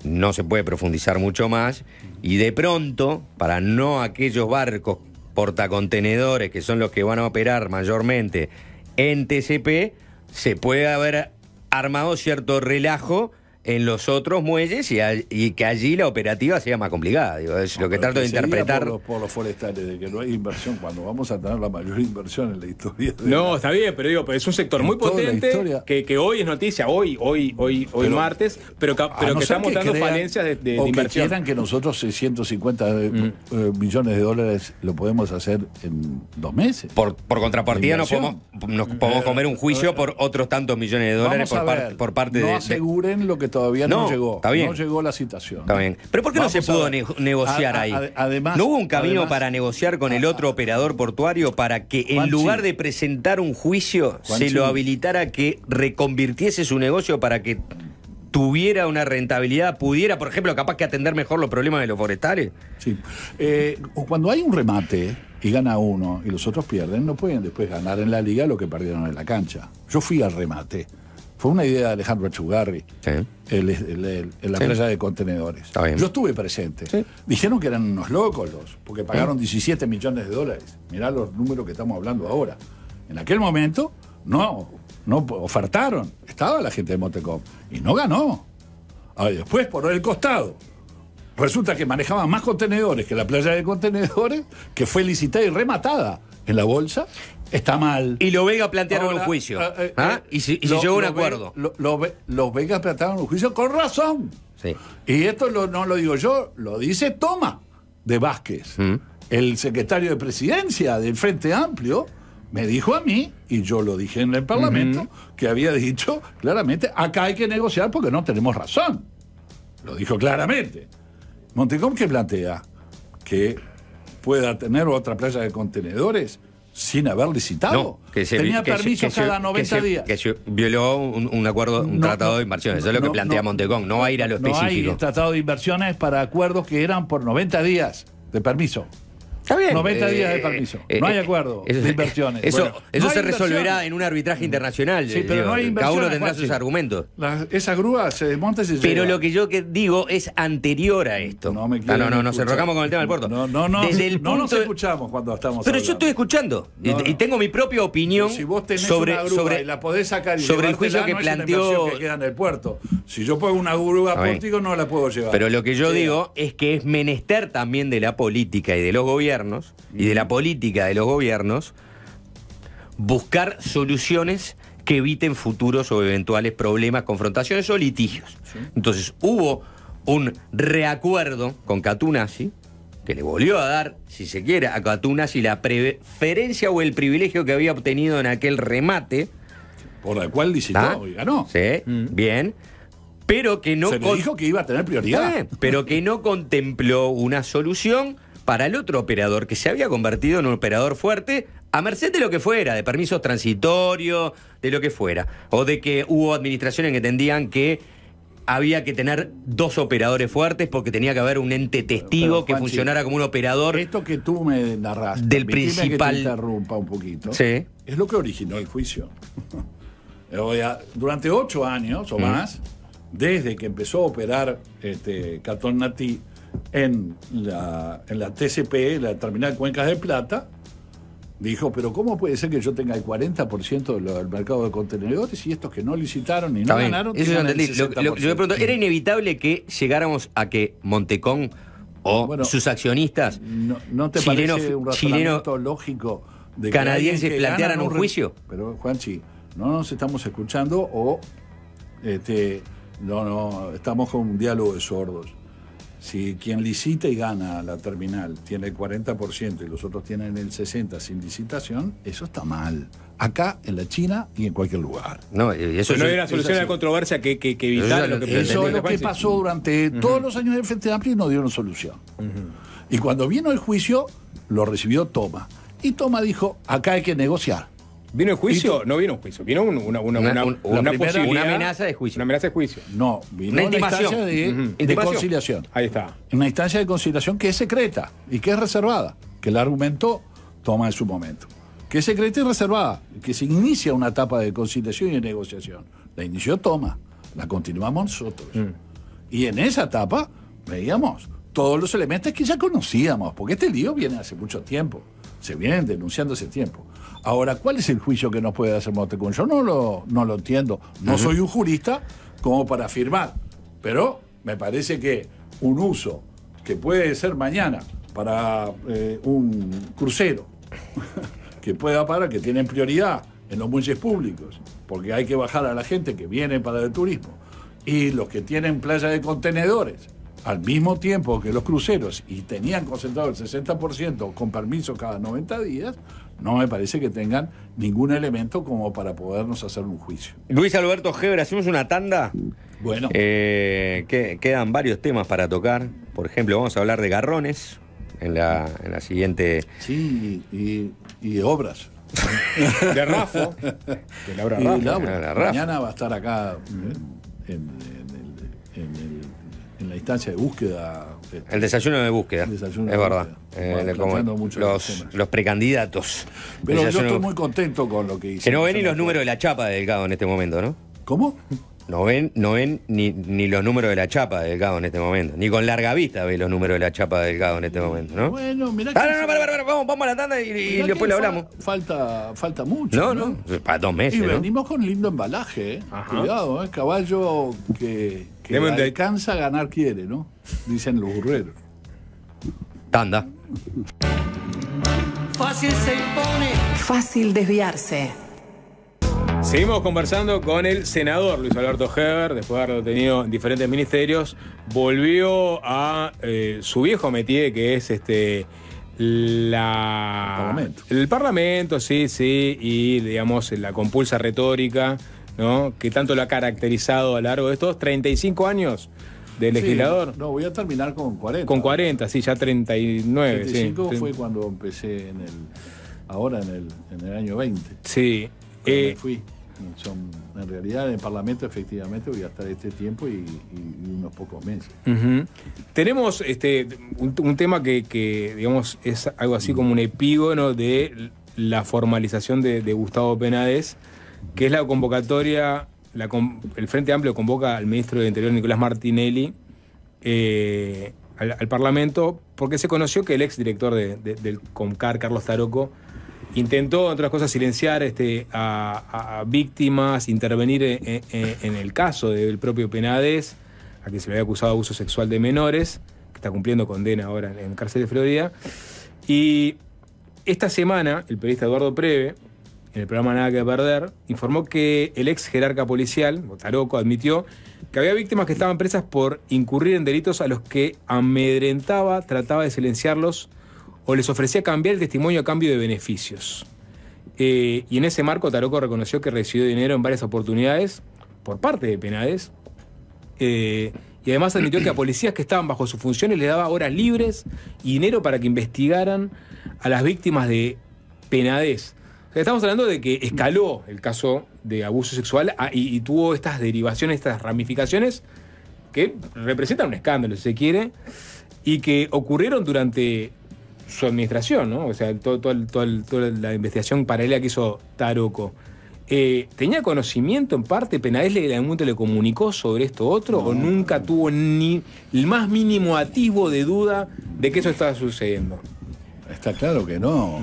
no se puede profundizar mucho más, y de pronto, para no aquellos barcos portacontenedores que son los que van a operar mayormente en TCP, se puede haber armado cierto relajo en los otros muelles y, y, que allí la operativa sea más complicada. Digo, es lo que trato de interpretar. Por los, forestales, de que no hay inversión, cuando vamos a tener la mayor inversión en la historia. De no, está bien, pero digo, pues, es un sector muy potente que, que, hoy es noticia, hoy, hoy, hoy, hoy martes, pero, pero que estamos dando falencias de, o inversión. Que quieran que nosotros 650 eh, mm. eh, millones de dólares lo podemos hacer en dos meses. Por, por contrapartida nos podemos, nos podemos eh, comer un juicio por otros tantos millones de dólares por, parte por, parte de. No aseguren lo que todavía no, llegó. No llegó la citación. Está bien. Pero ¿por qué no se pudo negociar ahí? además, ¿No hubo un camino para negociar con el ah, otro ah. operador portuario para que en lugar de presentar un juicio se lo habilitara que reconvirtiese su negocio para que tuviera una rentabilidad, pudiera, por ejemplo, capaz que atender mejor los problemas de los forestales. Sí. Eh, cuando hay un remate y gana uno y los otros pierden, no pueden después ganar en la liga lo que perdieron en la cancha. Yo fui al remate. Fue una idea de Alejandro Achugarri, en la playa de contenedores. Yo estuve presente. Dijeron que eran unos locos los, porque pagaron 17 millones de dólares. Mirá los números que estamos hablando ahora. En aquel momento no, no ofertaron. Estaba la gente de Montecom y no ganó. Ah, después, por el costado, resulta que manejaban más contenedores que la playa de contenedores, que fue licitada y rematada en la bolsa Está mal. Y lo Vega plantearon en un juicio. Eh, eh, ¿Ah? eh, y, si, se, llegó a un acuerdo. lo, los Vega plantearon un juicio con razón. Sí. Y esto no lo digo yo, lo dice Toma de Vázquez, mm. el secretario de presidencia del Frente Amplio. Me dijo a mí, y yo lo dije en el Parlamento, que había dicho claramente, acá hay que negociar porque no tenemos razón. Lo dijo claramente. Montecom que plantea que pueda tener otra playa de contenedores sin haber licitado. que se, Tenía permiso cada 90 días. Que violó un, acuerdo, un tratado de inversiones. Eso es lo que plantea Montecón. No va a ir a lo específico. No hay tratado de inversiones para acuerdos que eran por 90 días de permiso. 90 días de eh, permiso. Eh, no hay eh, acuerdo eso, inversiones. Eso, se resolverá en un arbitraje mm. internacional. Cada uno tendrá sus argumentos. esa grúa se desmonta Pero lo que yo digo es anterior a esto. No me quiero. Ah, no, no, nos enrocamos con el tema del puerto. No, no, no. no nos escuchamos cuando estamos. Pero yo estoy escuchando. y, tengo mi propia opinión si vos sobre, sobre, la podés sacar sobre el juicio que planteó. Que el puerto. Si yo pongo una grúa contigo, no la puedo llevar. Pero lo que yo digo es que es menester también de la política y de los gobiernos y de la política de los gobiernos buscar soluciones que eviten futuros o eventuales problemas, confrontaciones o litigios. Entonces hubo un reacuerdo con Katunasi que le volvió a dar, si se quiere, a Katunasi la preferencia o el privilegio que había obtenido en aquel remate. Por el cual licitó y ganó. Sí, mm. bien. Pero que no. Se dijo que iba a tener prioridad. pero que no contempló una solución para el otro operador que se había convertido en un operador fuerte a merced de lo que fuera, de permisos transitorios, de lo que fuera, o de que hubo administraciones que entendían que había que tener dos operadores fuertes porque tenía que haber un ente testigo que funcionara como un operador. Esto que tú me narraste, del principal. Que te interrumpa un poquito. Sí. Es lo que originó el juicio. Durante ocho años o mm. más, desde que empezó a operar este, Catón en la, en la TCP, la Terminal Cuencas de Plata, dijo, pero ¿cómo puede ser que yo tenga el 40% del mercado de contenedores y estos que no licitaron y no ganaron? ¿era inevitable que llegáramos a que Montecón o sus accionistas no, te un lógico de que canadienses plantearan un juicio? Pero, Juanchi, no nos estamos escuchando o este, no, no, estamos con un diálogo de sordos. Si quien licita y gana la terminal tiene el 40% y los otros tienen el 60% sin licitación, eso está mal. Acá, en la China y en cualquier lugar. No, eso no era solución a la controversia que, que, que evitar lo que Eso es lo que pasó durante todos los años del Frente Amplio y no dieron solución. Y cuando vino el juicio, lo recibió Toma. Y Toma dijo, acá hay que negociar. ¿Vino el juicio? No vino un juicio, vino una, amenaza de juicio. Una amenaza de juicio. No, vino Una instancia de, conciliación. Ahí está. Una instancia de conciliación que es secreta y que es reservada, que el argumento toma en su momento. Que es secreta y reservada, que se inicia una etapa de conciliación y de negociación. La inició Toma, la continuamos nosotros. Mm. Y en esa etapa veíamos todos los elementos que ya conocíamos, porque este lío viene hace mucho tiempo se vienen denunciando hace tiempo. Ahora, ¿cuál es el juicio que nos puede hacer Montecón? Yo no lo, no lo entiendo. No soy un jurista como para afirmar, pero me parece que un uso que puede ser mañana para eh, un crucero que pueda parar, que tienen prioridad en los muelles públicos, porque hay que bajar a la gente que viene para el turismo, y los que tienen playa de contenedores, al mismo tiempo que los cruceros y tenían concentrado el 60% con permiso cada 90 días, no me parece que tengan ningún elemento como para podernos hacer un juicio. Luis Alberto Gebra, hacemos una tanda. Bueno. Eh, quedan varios temas para tocar. Por ejemplo, vamos a hablar de garrones en la, siguiente. Sí, y, y obras. de Rafa. De Laura Rafa. Mañana va a estar acá eh, en el en la instancia de búsqueda. el desayuno de búsqueda. es verdad. los, precandidatos. Pero yo estoy muy contento con lo que hice. Que no ven los números de la chapa de Delgado en este momento, ¿no? ¿Cómo? no ven, ni, los números de la chapa Delgado en este momento. Ni con larga vista ven los números de la chapa Delgado en este momento, ¿no? Bueno, mirá ah, que. Ah, no, para, vamos, vamos a la tanda y, después le hablamos. Falta, falta mucho. No, no, para dos meses. Y venimos con lindo embalaje, ¿eh? Cuidado, ¿eh? Caballo que, que alcanza a ganar quiere, ¿no? Dicen los burreros. Tanda. Fácil se impone. Fácil desviarse. Seguimos conversando con el senador Luis Alberto Heber, después de haberlo tenido en diferentes ministerios, volvió a eh, su viejo metier que es este el parlamento. sí, sí, y digamos la compulsa retórica, ¿no? Que tanto lo ha caracterizado a lo largo de estos 35 años de legislador. no, voy a terminar con 40. Con 40, sí, ya 39. 35 fue cuando empecé en el, ahora en el, en el año 20. Sí. Eh, fui son en realidad en el Parlamento efectivamente voy a estar este tiempo y, unos pocos meses. Tenemos este, un, tema que, digamos es algo así como un epígono de la formalización de, Gustavo Penades, que es la convocatoria, el Frente Amplio convoca al ministro de Interior Nicolás Martinelli eh, al, Parlamento, porque se conoció que el exdirector director del COMCAR, Carlos Taroco, intentó, entre otras cosas, silenciar este, a, víctimas, intervenir eh, eh, eh, en, el caso del propio Penades, a quien se le había acusado de abuso sexual de menores, que está cumpliendo condena ahora en, en cárcel de Florida. Y esta semana, el periodista Eduardo Preve, en el programa Nada que Perder, informó que el ex jerarca policial, Botaroco, admitió que había víctimas que estaban presas por incurrir en delitos a los que amedrentaba, trataba de silenciarlos o les ofrecía cambiar el testimonio a cambio de beneficios. Eh, y en ese marco, Taroco reconoció que recibió dinero en varias oportunidades por parte de Penades. Eh, y además admitió que a policías que estaban bajo sus funciones les daba horas libres y dinero para que investigaran a las víctimas de Penades. estamos hablando de que escaló el caso de abuso sexual ah, y tuvo estas derivaciones, estas ramificaciones que representan un escándalo, si se quiere, y que ocurrieron durante su administración, ¿no? O sea, toda la investigación paralela que hizo Taroco. Eh, ¿Tenía conocimiento en parte? Penaes le comunicó sobre esto otro? ¿O nunca tuvo ni el más mínimo atisbo de duda de que eso estaba sucediendo? Está claro que no.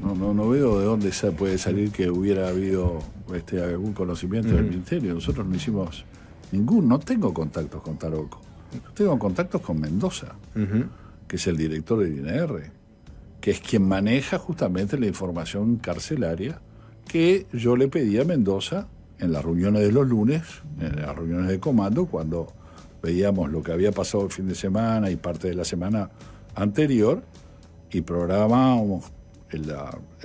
No, no, no veo de dónde se puede salir que hubiera habido este, algún conocimiento del ministerio. Nosotros no hicimos ningún, no tengo contactos con Taroco. tengo contactos con Mendoza que es el director del INR, que es quien maneja justamente la información carcelaria que yo le pedí a Mendoza en las reuniones de los lunes, en las reuniones de comando, cuando veíamos lo que había pasado el fin de semana y parte de la semana anterior, y programábamos el,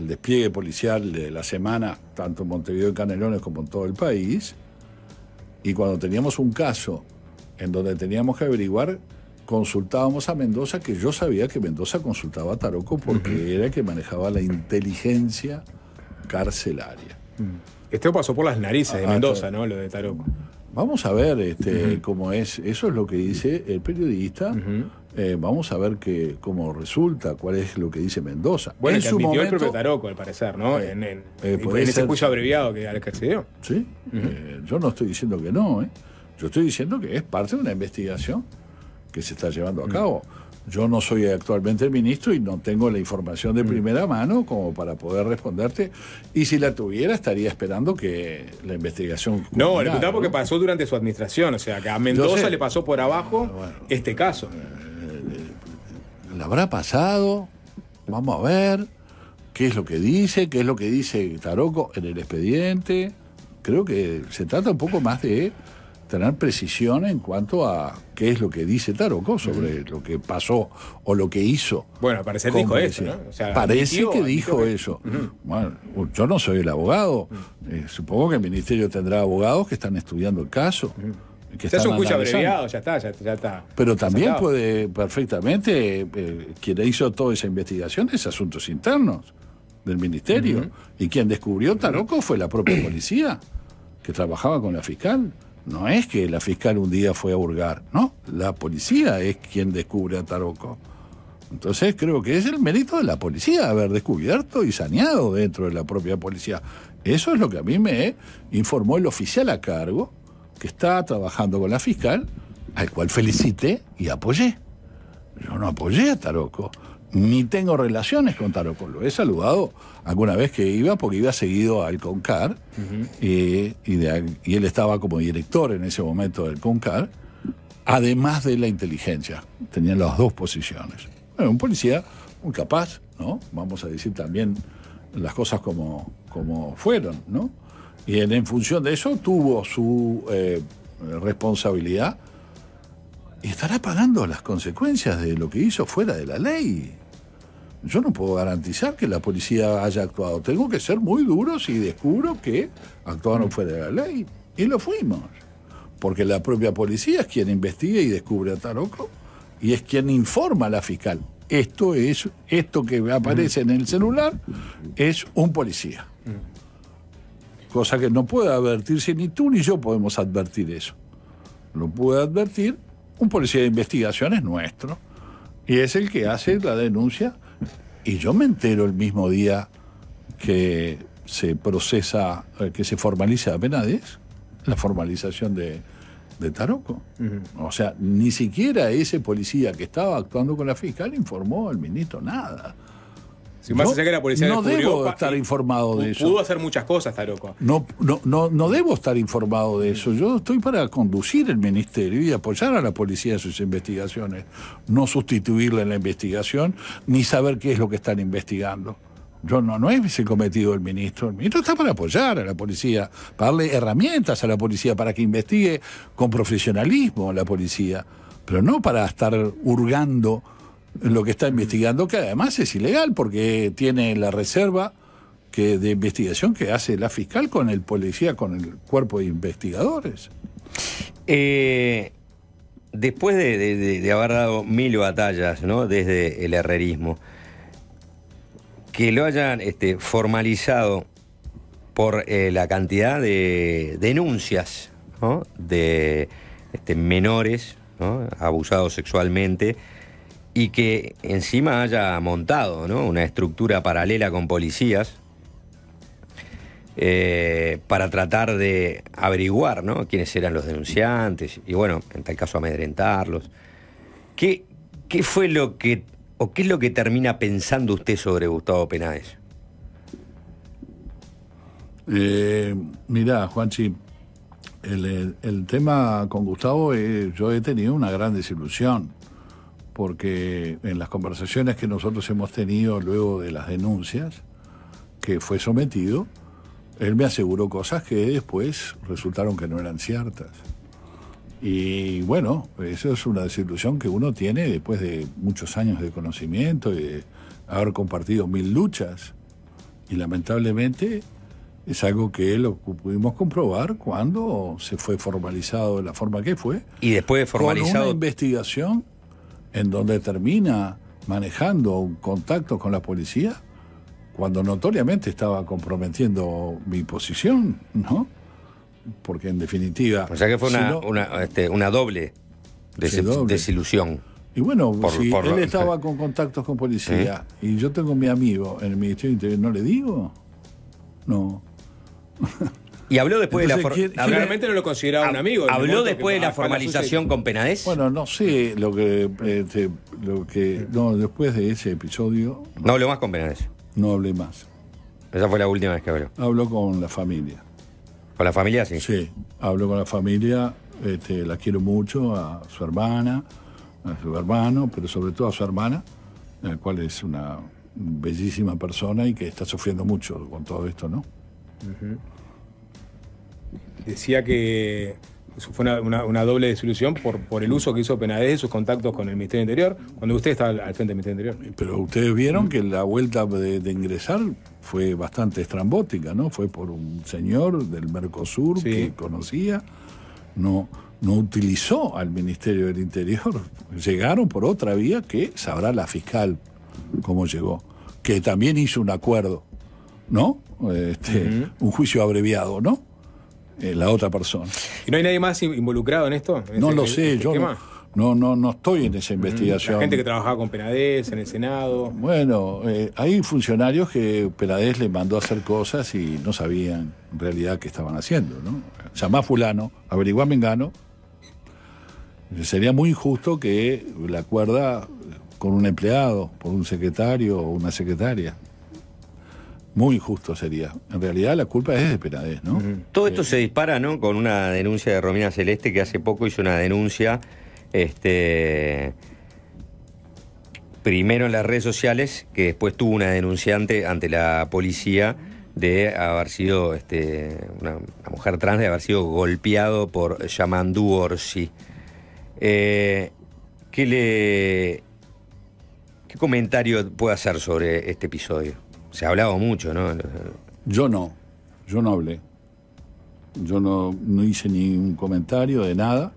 despliegue policial de la semana, tanto en Montevideo y Canelones como en todo el país, y cuando teníamos un caso en donde teníamos que averiguar consultábamos a Mendoza, que yo sabía que Mendoza consultaba a Taroco porque era el que manejaba la inteligencia carcelaria. Esto mm. Este pasó por las narices de ah, Mendoza, ¿no? Lo de Taroco. Vamos a ver este, cómo es. Eso es lo que dice el periodista. Eh, vamos a ver que, cómo resulta, cuál es lo que dice Mendoza. Bueno, en que admitió el propio Taroco, al parecer, ¿no? Eh, eh, en, ese juicio abreviado que, que Sí. yo no estoy diciendo que no, ¿eh? Yo estoy diciendo que es parte de una investigación que se está llevando a mm. cabo. Yo no soy actualmente el ministro y no tengo la información de mm. primera mano como para poder responderte. Y si la tuviera, estaría esperando que la investigación. No, le preguntaba porque pasó durante su administración. O sea, que a Mendoza le pasó por abajo este caso. Eh, eh, ¿La habrá pasado? Vamos a ver qué es lo que dice, qué es lo que dice Taroco en el expediente. Creo que se trata un poco más de tener precisión en cuanto a qué es lo que dice Tarocco sobre lo que pasó o lo que hizo. Bueno, al parecer dijo eso. parece que dijo eso. Bueno, yo no soy el abogado. Eh, supongo que el ministerio tendrá abogados que están estudiando el caso. un ya está, ya, está. Pero también puede perfectamente, eh, quien hizo toda esa investigación es asuntos internos del ministerio. Y quien descubrió Taroco fue la propia policía, que trabajaba con la fiscal. No es que la fiscal un día fue a hurgar, no, la policía es quien descubre a Taroco. Entonces creo que es el mérito de la policía haber descubierto y saneado dentro de la propia policía. Eso es lo que a mí me informó el oficial a cargo, que está trabajando con la fiscal, al cual felicité y apoyé. Yo no apoyé a Taroco ni tengo relaciones con Taro Lo he saludado alguna vez que iba, porque iba seguido al CONCAR, eh, y, él estaba como director en ese momento del CONCAR, además de la inteligencia. ...tenía las dos posiciones. un policía muy capaz, ¿no? Vamos a decir también las cosas como, como fueron, ¿no? Y él, en función de eso tuvo su eh, responsabilidad y estará pagando las consecuencias de lo que hizo fuera de la ley yo no puedo garantizar que la policía haya actuado. Tengo que ser muy duro si descubro que actuaron fuera de la ley. Y lo fuimos. Porque la propia policía es quien investiga y descubre a Taroco y es quien informa a la fiscal. Esto es, esto que aparece en el celular es un policía. Cosa que no puede advertirse ni tú ni yo podemos advertir eso. Lo puede advertir un policía de investigación, es nuestro. Y es el que hace la denuncia y yo me entero el mismo día que se procesa, eh, que se formaliza a Penades, la formalización de, Taroco. O sea, ni siquiera ese policía que estaba actuando con la fiscal informó al ministro nada no debo estar informado de eso. Pudo hacer muchas cosas, Taroco. No, no, no, no debo estar informado de eso. Yo estoy para conducir el ministerio y apoyar a la policía en sus investigaciones, no sustituirla en la investigación, ni saber qué es lo que están investigando. Yo no, no es el cometido del ministro. El ministro está para apoyar a la policía, para darle herramientas a la policía, para que investigue con profesionalismo a la policía, pero no para estar hurgando lo que está investigando, que además es ilegal porque tiene la reserva de investigación que hace la fiscal con el policía, con el cuerpo de investigadores. Eh, después de, haber dado mil batallas desde el herrerismo, que lo hayan este, formalizado por eh, la cantidad de denuncias de este, menores abusados sexualmente, y que encima haya montado ¿no? una estructura paralela con policías eh, para tratar de averiguar ¿no? quiénes eran los denunciantes y bueno, en tal caso amedrentarlos. ¿Qué, qué fue lo que o qué es lo que termina pensando usted sobre Gustavo Penaez? Eh, mirá, Juanchi, el, el, tema con Gustavo, eh, yo he tenido una gran desilusión porque en las conversaciones que nosotros hemos tenido luego de las denuncias que fue sometido, él me aseguró cosas que después resultaron que no eran ciertas. Y bueno, eso es una desilusión que uno tiene después de muchos años de conocimiento y de haber compartido mil luchas. Y lamentablemente es algo que lo pudimos comprobar cuando se fue formalizado de la forma que fue. Y después de formalizado. Con una investigación en donde termina manejando contactos con la policía cuando notoriamente estaba comprometiendo mi posición, ¿no? Porque en definitiva... O sea que fue una, este, doble, desilusión. Y bueno, él estaba con contactos con policía y yo tengo a mi amigo en el Ministerio de Interior, ¿no le digo? No. Y habló después de la Realmente no lo consideraba un amigo. ¿Habló después de la formalización con Penades? Bueno, no sé lo que. Este, lo que después de ese episodio. No habló más con Penades. No hablé más. Esa fue la última vez que habló. Habló con la familia. ¿Con la familia, sí? Sí, habló con la familia. Este, la quiero mucho, a su hermana, a su hermano, pero sobre todo a su hermana, la cual es una bellísima persona y que está sufriendo mucho con todo esto, ¿no? decía que fue una, doble desilusión por, por el uso que hizo Penadez de sus contactos con el Ministerio del Interior, cuando usted estaba al, frente del Ministerio del Interior. Pero ustedes vieron que la vuelta de, ingresar fue bastante estrambótica, ¿no? Fue por un señor del Mercosur que conocía, no, no utilizó al Ministerio del Interior. Llegaron por otra vía que sabrá la fiscal cómo llegó, que también hizo un acuerdo, ¿no? Este, Un juicio abreviado, ¿no? Eh, la otra persona. ¿Y no hay nadie más involucrado en esto? no lo sé, este yo no, no, no, estoy en esa mm, investigación. La gente que trabajaba con Penades en el Senado. Bueno, eh, hay funcionarios que Penades le mandó a hacer cosas y no sabían en realidad qué estaban haciendo. ¿no? Llamá a fulano, averiguá mengano. Sería muy injusto que la cuerda con un empleado, por un secretario o una secretaria. Muy injusto sería. En realidad la culpa es de Penades, ¿no? Todo esto se dispara, ¿no? Con una denuncia de Romina Celeste que hace poco hizo una denuncia, este, primero en las redes sociales, que después tuvo una denunciante ante la policía de haber sido este, una, mujer trans, de haber sido golpeado por Yamandú Orsi. Eh, le. ¿Qué comentario puede hacer sobre este episodio? Se ha hablado mucho, ¿no? Yo no, yo no hablé. Yo no, hice ni un comentario de nada.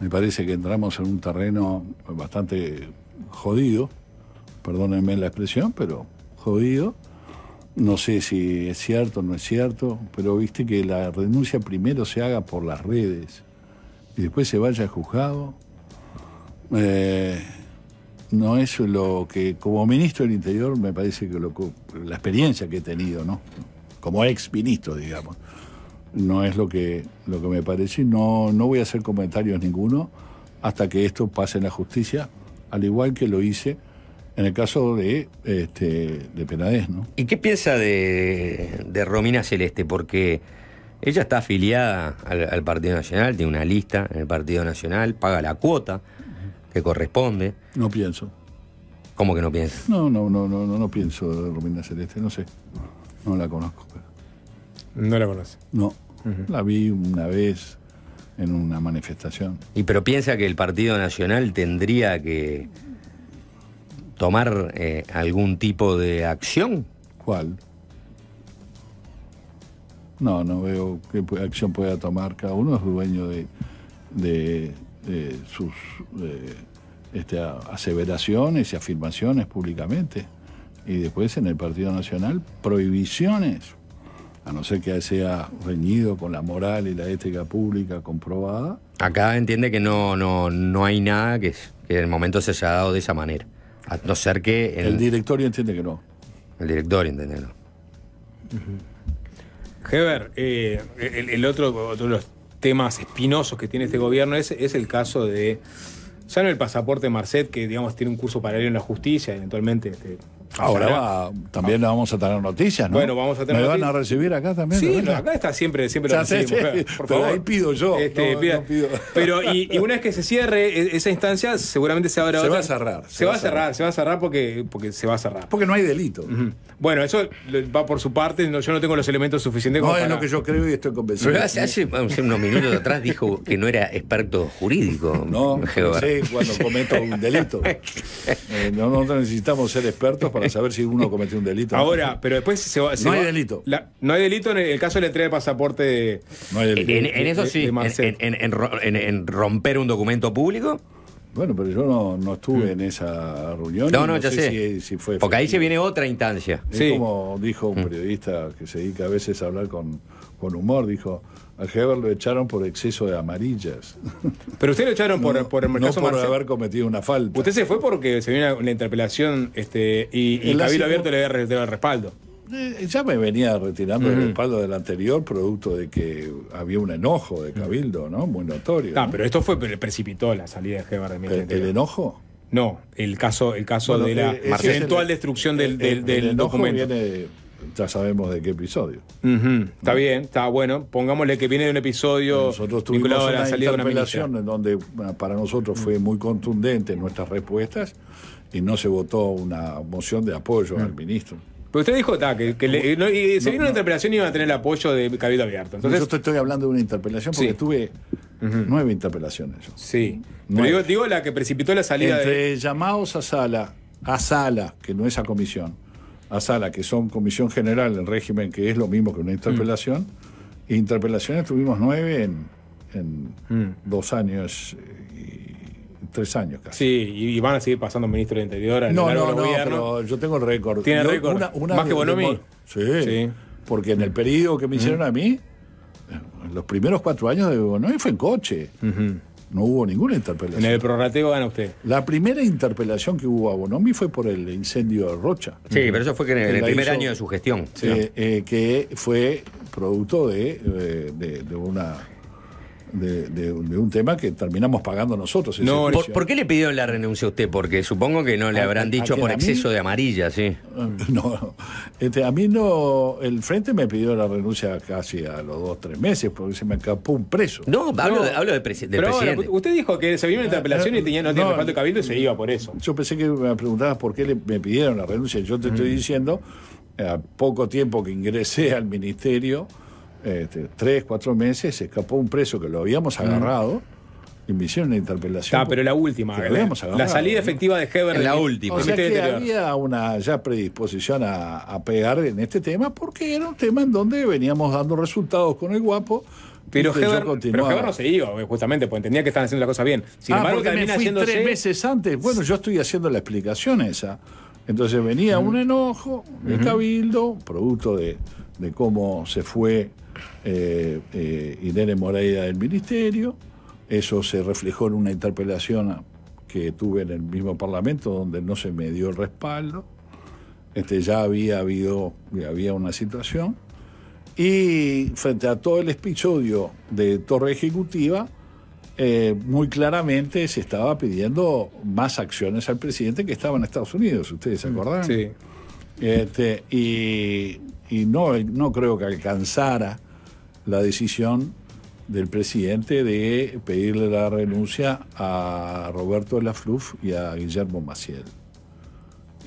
Me parece que entramos en un terreno bastante jodido, perdónenme la expresión, pero jodido. No sé si es cierto o no es cierto, pero viste que la renuncia primero se haga por las redes y después se vaya juzgado. Eh, no es lo que como ministro del Interior me parece que la experiencia que he tenido, ¿no? Como ex ministro, digamos, no es lo que, lo que me parece. No, no voy a hacer comentarios ninguno hasta que esto pase en la justicia, al igual que lo hice en el caso de, este, de Penades, ¿no? ¿Y qué piensa de, Romina Celeste? Porque ella está afiliada al Partido Nacional, tiene una lista en el Partido Nacional, paga la cuota corresponde. No pienso. ¿Cómo que no piensas? No, no, no, no, no, no pienso, Romina Celeste, no sé. No la conozco. No la conoce. No. La vi una vez en una manifestación. ¿Y pero piensa que el Partido Nacional tendría que tomar eh, algún tipo de acción? ¿Cuál? No, no veo qué acción pueda tomar. Cada uno es dueño de eh, sus eh, este, aseveraciones y afirmaciones públicamente. Y después en el Partido Nacional, prohibiciones, a no ser que sea reñido con la moral y la ética pública comprobada. Acá entiende que no, no, no hay nada que, en el momento se haya dado de esa manera. A no ser que. El, directorio entiende que no. El directorio entiende que no. Heber, eh, el, otro, temas espinosos que tiene este gobierno es, es el caso de, ya no el pasaporte Marcet, que digamos tiene un curso paralelo en la justicia, eventualmente este, Ahora va, también le vamos a tener noticias, ¿no? Bueno, vamos a tener ¿Me van a recibir acá también? Sí, acá está siempre, siempre lo recibimos. Pero ahí pido yo. Este, Pero y, una vez que se cierre e, esa instancia, seguramente se habrá se Va a cerrar. Se, va, a cerrar, se va a cerrar porque, porque se va a cerrar. Porque no hay delito. Bueno, eso va por su parte, yo no tengo los elementos suficientes No, es lo que yo creo y estoy convencido. hace, hace, unos minutos atrás dijo que no era experto jurídico. No, sí, cuando cometo un delito. Eh, nosotros no, no necesitamos ser expertos para a saber si uno cometió un delito. Ahora, pero después se no hay delito. no hay delito en el caso de la entrega de pasaporte. no hay delito. En, eso sí, en, romper un documento público. Bueno, pero yo no, estuve en esa reunión. No, no, ya sé. Porque ahí se viene otra instancia. Es como dijo un mm. periodista que se dedica a veces a hablar con, con humor, dijo, a Heber lo echaron por exceso de amarillas. Pero usted lo echaron por, por el haber cometido una falta. Usted se fue porque se vino una, interpelación este, y, el Cabildo Abierto le había retirado el respaldo. Eh, ya me venía retirando el respaldo del anterior, producto de que había un enojo de Cabildo, ¿no? Muy notorio. No, pero esto fue precipitó la salida de Heber de mi ¿El, ¿El enojo? No, el caso, el caso de la eh, eh, eventual destrucción del, del, documento ya sabemos de qué episodio. Está bien, está bueno. Pongámosle que viene de un episodio nosotros tuvimos la salida de una en donde para nosotros fue mm. muy contundente nuestras respuestas y no se votó una moción de apoyo mm. al ministro. Pero usted dijo que, que se vino una interpelación y iba a tener el apoyo de Cabildo Abierto. Entonces, yo estoy hablando de una interpelación porque tuve nueve interpelaciones. Sí. digo, la que precipitó la salida. Entre de... llamados a sala, a sala, que no es a comisión, a sala, que son comisión general en régimen, que es lo mismo que una interpelación. Mm. Interpelaciones tuvimos nueve en, mm. dos años eh, y tres años casi. Sí, y van a seguir pasando ministros de Interior. no, no, no, yo tengo el récord. ¿Tiene récord? ¿Más que Bonomi? Sí, sí, porque en el mm. periodo que me hicieron a mí, los primeros cuatro años de Bonomi fue en coche. No hubo ninguna interpelación. En el prorrateo gana usted. La primera interpelación que hubo a Bonomi fue por el incendio de Rocha. Sí, pero eso fue que en el, primer año de su gestión. Eh, eh, que fue producto de eh, una de, un tema que terminamos pagando nosotros. No, ¿Por, qué le pidieron la renuncia a usted? Porque supongo que no le habrán dicho por exceso de amarilla, sí. No, este, a mí no, el Frente me pidió la renuncia casi a los dos, tres meses, porque se me escapó un preso. No, hablo, de, hablo usted dijo que se vino la ah, interpelación y tenía, no tenía respaldo cabildo y se iba por eso. Yo pensé que me preguntabas por qué le, me pidieron la renuncia. Yo te estoy mm. diciendo, a poco tiempo que ingresé al ministerio, este, tres, cuatro meses, se escapó un preso que lo habíamos mm. agarrado. Y me hicieron una interpelación. Ah, pero la última. La, salida efectiva de Heber. la última. O sea que había una ya predisposición a, pegar en este tema porque era un tema en donde veníamos dando resultados con el guapo. Pero Heber, pero no se iba, eh, justamente, porque entendía que estaban haciendo la cosa bien. Ah, embargo, tres meses antes. Bueno, yo estoy haciendo la explicación esa. Entonces venía un enojo de cabildo, producto de, de cómo se fue eh, eh, Moreira del Ministerio. Eso se reflejó en una interpelación que tuve en el mismo Parlamento, donde no se me dio el respaldo. Este, ya había habido había una situación. Y frente a todo el episodio de Torre Ejecutiva, eh, muy claramente se estaba pidiendo más acciones al presidente que estaba en Estados Unidos, ¿ustedes se mm, acuerdan? Sí. Este, y, no, no creo que alcanzara la decisión del presidente de pedirle la renuncia a Roberto Lafluf y a Guillermo Maciel.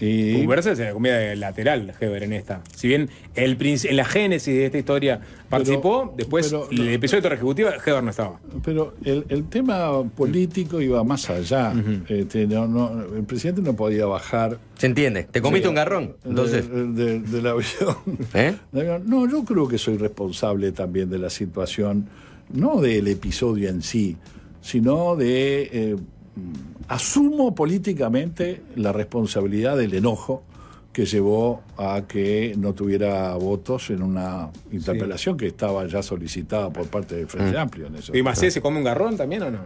Y en se la comida lateral, Heber, en esta. Si bien el, en la génesis de esta historia participó, después el episodio de Torre Ejecutiva, Heber no estaba. Pero el, tema político iba más allá. Este, el presidente no podía bajar. Se entiende. Te comiste un garrón. Entonces. De, del avión. ¿Eh? No, yo creo que soy responsable también de la situación, no del episodio en sí, sino de. Eh, asumo políticamente la responsabilidad del enojo que llevó a que no tuviera votos en una interpelación que estaba ya solicitada por parte de Frente mm. Amplio. ¿Y Macé se come un garrón también o no?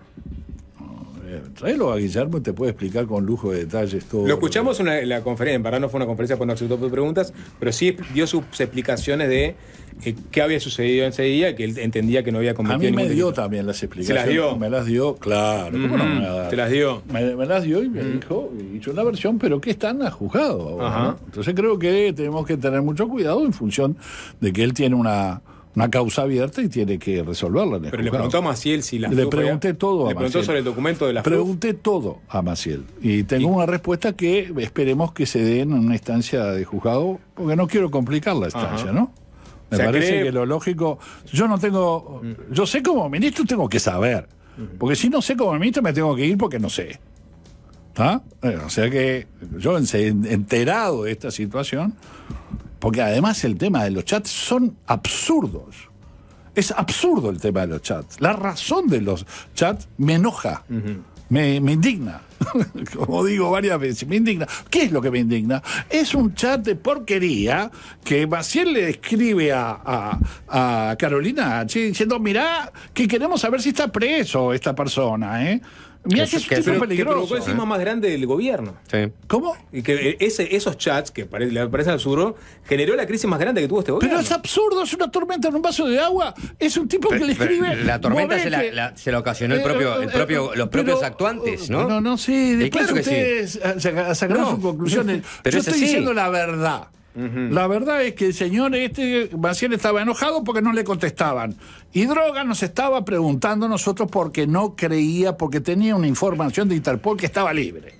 Tráelo a Guillermo, y te puede explicar con lujo de detalles todo. Lo escuchamos en la, conferencia, en verdad no fue una conferencia porque no aceptó preguntas, pero sí dio sus explicaciones de eh, qué había sucedido en ese día, que él entendía que no había cometido A mí me dio también las explicaciones. ¿Se las dio? Me las dio, claro. ¿Cómo me ¿Te mm, las dio? Me, las dio y me mm. dijo, hizo una versión, pero que están a juzgado. Entonces creo que tenemos que tener mucho cuidado en función de que él tiene una una causa abierta y tiene que resolverla. En Pero le preguntó a Maciel si la Le pregunté todo a Le sobre el documento de Pregunté todo a Maciel. Y tengo una respuesta que esperemos que se dé en una instancia de juzgado, porque no quiero complicar la instancia, ¿no? Me parece que lo lógico. Yo no tengo. Yo sé como ministro, tengo que saber. Porque si no sé como ministro, me tengo que ir porque no sé. ¿Ah? ¿Está? Eh, o sea que yo, enterado de esta situación, porque además el tema de los chats son absurdos. Es absurdo el tema de los chats. La razón de los chats me enoja, me, me indigna. como digo varias veces, me indigna. ¿Qué es lo que me indigna? Es un chat de porquería que Maciel le escribe a, Carolina diciendo, mirá, que queremos saber si está preso esta persona, ¿eh? que, es un peligroso que el ¿eh? más grande del gobierno. ¿Cómo? Y que ese, esos chats, que le parecen absurdos, generó la crisis más grande que tuvo este gobierno. Pero es absurdo, es una tormenta en un vaso de agua. Es un tipo que le escribe. La tormenta se la, se la, ocasionó el propio, el eh, propio, eh, los propios actuantes, oh, ¿no? No, no, sí Sí, claro ustedes ah, sí. sus conclusiones. Yo estoy diciendo la verdad. La verdad es que el señor este Maciel estaba enojado porque no le contestaban. Y drogas nos estaba preguntando a nosotros porque no creía, porque tenía una información de Interpol que estaba libre.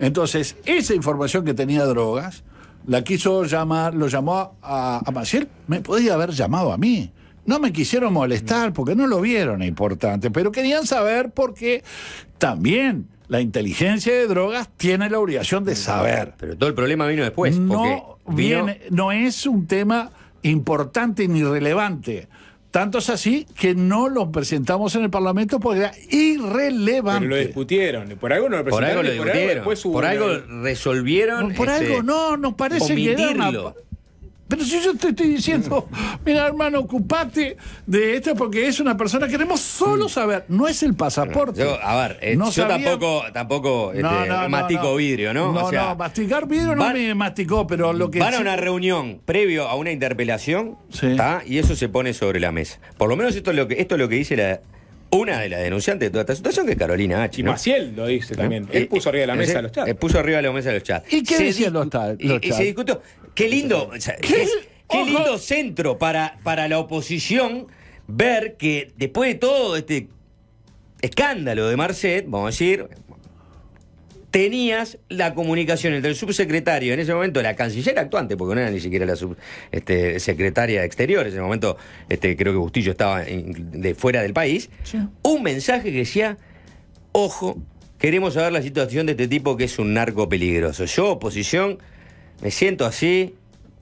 Entonces, esa información que tenía Drogas, la quiso llamar, lo llamó a, a Maciel, me podía haber llamado a mí. No me quisieron molestar porque no lo vieron importante, pero querían saber Porque también la inteligencia de drogas tiene la obligación de saber. Pero todo el problema vino después. No, viene, no es un tema importante ni relevante. Tanto es así que no lo presentamos en el Parlamento porque era irrelevante. lo Por algo no lo presentaron. Por algo lo discutieron. Por algo, por resolvieron. Por este, algo no, nos parece que pero si yo te estoy diciendo, mira hermano, ocupate de esto porque es una persona que queremos solo mm. saber, no es el pasaporte. a ver, eh, yo tampoco, tampoco este, mastico vidrio, ¿no? No, no, masticar vidrio no me masticó, pero lo que... Van a una reunión previo a una interpelación y eso se pone sobre la mesa. Por lo menos esto es lo que, esto lo que dice una de las denunciantes de toda esta situación, que es Carolina H. Maciel lo dice también. Eh, Él puso arriba de la eh, mesa los chats. Él puso arriba de la mesa los chats. ¿Y qué Y se discutió. Qué lindo, lindo centro para, para la oposición ver que después de todo este escándalo de Marcet, vamos a decir, tenías la comunicación entre el subsecretario, en ese momento la canciller actuante, porque no era ni siquiera la este, secretaria de exterior, en ese momento este, creo que Bustillo estaba de fuera del país, un mensaje que decía, ojo, queremos saber la situación de este tipo que es un narco peligroso. Yo, oposición, me siento así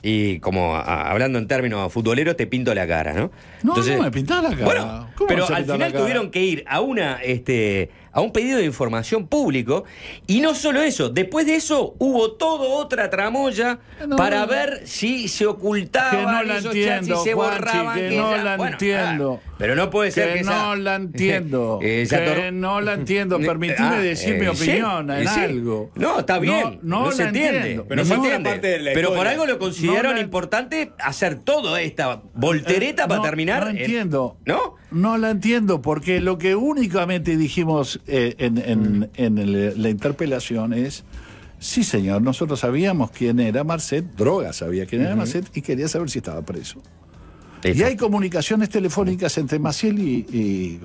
y como hablando en términos futboleros, te pinto la cara, ¿no? No, Entonces, me pintás la cara. Bueno, pero al final tuvieron que ir a una este, a un pedido de información público. Y no solo eso, después de eso hubo toda otra tramoya para ver si se ocultaba... que no la entiendo, si se Juanchi, borraban. Que, no la entiendo. pero no puede ser que, eh, no la entiendo. que no la entiendo. Permitime ah, decir eh, mi opinión en algo. No, está bien. No, se entiende. Pero, por algo lo consideraron importante hacer toda esta voltereta eh, para terminar. No entiendo. ¿No? No la entiendo, porque lo que únicamente dijimos eh, en, mm. la interpelación es, sí señor, nosotros sabíamos quién era Marcet, droga sabía quién era Marcet y quería saber si estaba preso. Y hay comunicaciones telefónicas entre Maciel y,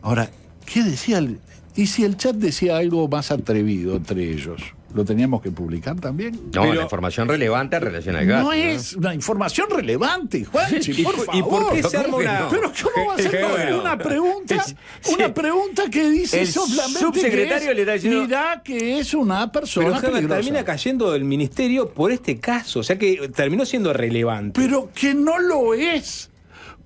Ahora, ¿qué decía? El, ¿Y si el chat decía algo más atrevido entre ellos? lo teníamos que publicar también. No, la información relevante en relación al gas. No, es una información relevante, Juanchi, por y, favor. ¿Y por qué se arma una... Pero ¿cómo va a ser una pregunta? que Una pregunta que dice el subsecretario que le está diciendo... Mirá que es una persona Pero, termina cayendo del ministerio por este caso. O sea que terminó siendo relevante. Pero que no lo es.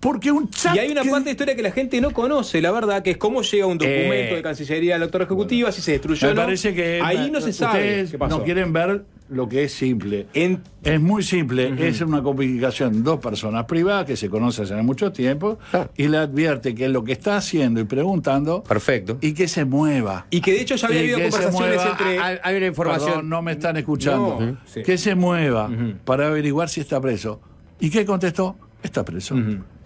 Porque un Y hay una parte de historia que la gente no conoce, la verdad, que es cómo llega un documento eh, de Cancillería al doctor ejecutivo, así si se destruyó. Me parece que. Ahí no se sabe. No quieren ver lo que es simple. Es muy simple. Es una comunicación. Dos personas privadas que se conocen hace mucho tiempo y le advierte que lo que está haciendo y preguntando. Perfecto. Y que se mueva. Y que de hecho ya había habido conversaciones entre. Ah, ah, hay una información. no me están escuchando. Que se mueva para averiguar si está preso. ¿Y qué contestó? Está preso.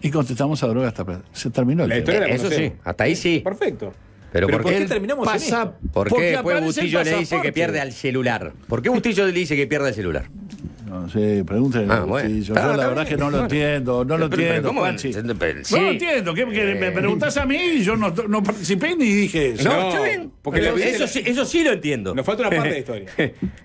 Y contestamos a droga hasta Se terminó el la tema. Eso sí, hasta ahí sí. Perfecto. Pero, ¿por, qué, terminamos pasa, en ¿Por qué Bustillo le dice que pierde al celular? ¿Por qué Bustillo le dice que pierde al celular? No sé, pregúntale. Ah, sí, Yo ah, la verdad es que no lo entiendo, no lo entiendo. No lo entiendo. que Me eh. preguntás a mí y yo no, no, participé ni dije eso. No, está bien. Porque eso, sí, eso sí lo entiendo. Nos falta una parte de historia.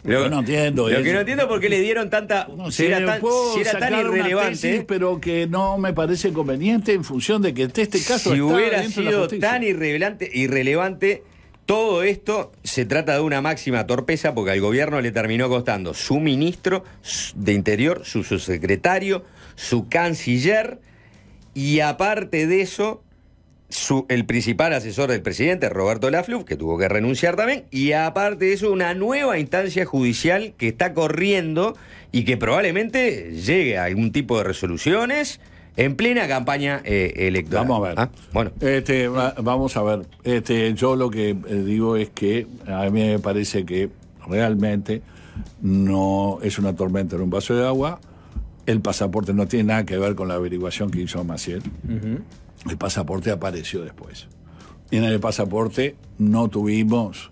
yo no entiendo. Lo que no entiendo es por qué le dieron tanta. era tan, era tan irrelevante. sí, ¿eh? pero que no me parece conveniente en función de que este caso. Si hubiera sido tan irrelevante, irrelevante todo esto se trata de una máxima torpeza porque al gobierno le terminó costando su ministro de Interior, su subsecretario, su canciller y aparte de eso, el principal asesor del presidente, Roberto Lafluf, que tuvo que renunciar también, y aparte de eso, una nueva instancia judicial que está corriendo y que probablemente llegue a algún tipo de resoluciones en plena campaña eh, electoral. Vamos a ver. Ah, bueno. Este, vamos a ver. Este, yo lo que eh, digo es que a mí me parece que realmente no es una tormenta en un vaso de agua. El pasaporte no tiene nada que ver con la averiguación que hizo Maciel. El pasaporte apareció después. Y en el pasaporte no tuvimos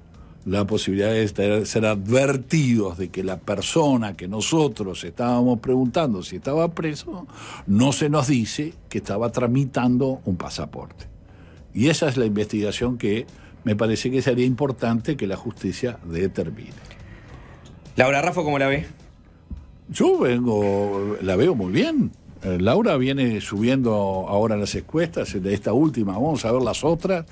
la posibilidad de ser advertidos de que la persona que nosotros estábamos preguntando si estaba preso, no se nos dice que estaba tramitando un pasaporte. Y esa es la investigación que me parece que sería importante que la justicia determine. Laura Rafa, ¿cómo la ve? Yo vengo, la veo muy bien. Eh, Laura viene subiendo ahora las encuestas de esta última, vamos a ver las otras,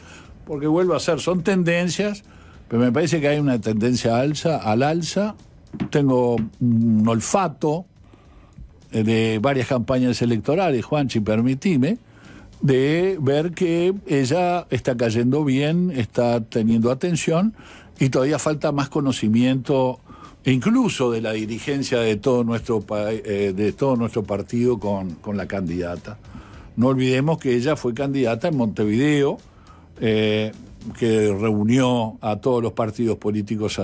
porque vuelvo a hacer, son tendencias pero me parece que hay una tendencia alza, al alza. Tengo un olfato eh, de varias campañas electorales, si permitime, de ver que ella está cayendo bien, está teniendo atención y todavía falta más conocimiento incluso de la dirigencia de todo nuestro, eh, de todo nuestro partido con, la candidata. No olvidemos que ella fue candidata en Montevideo eh, que reunió a todos los partidos políticos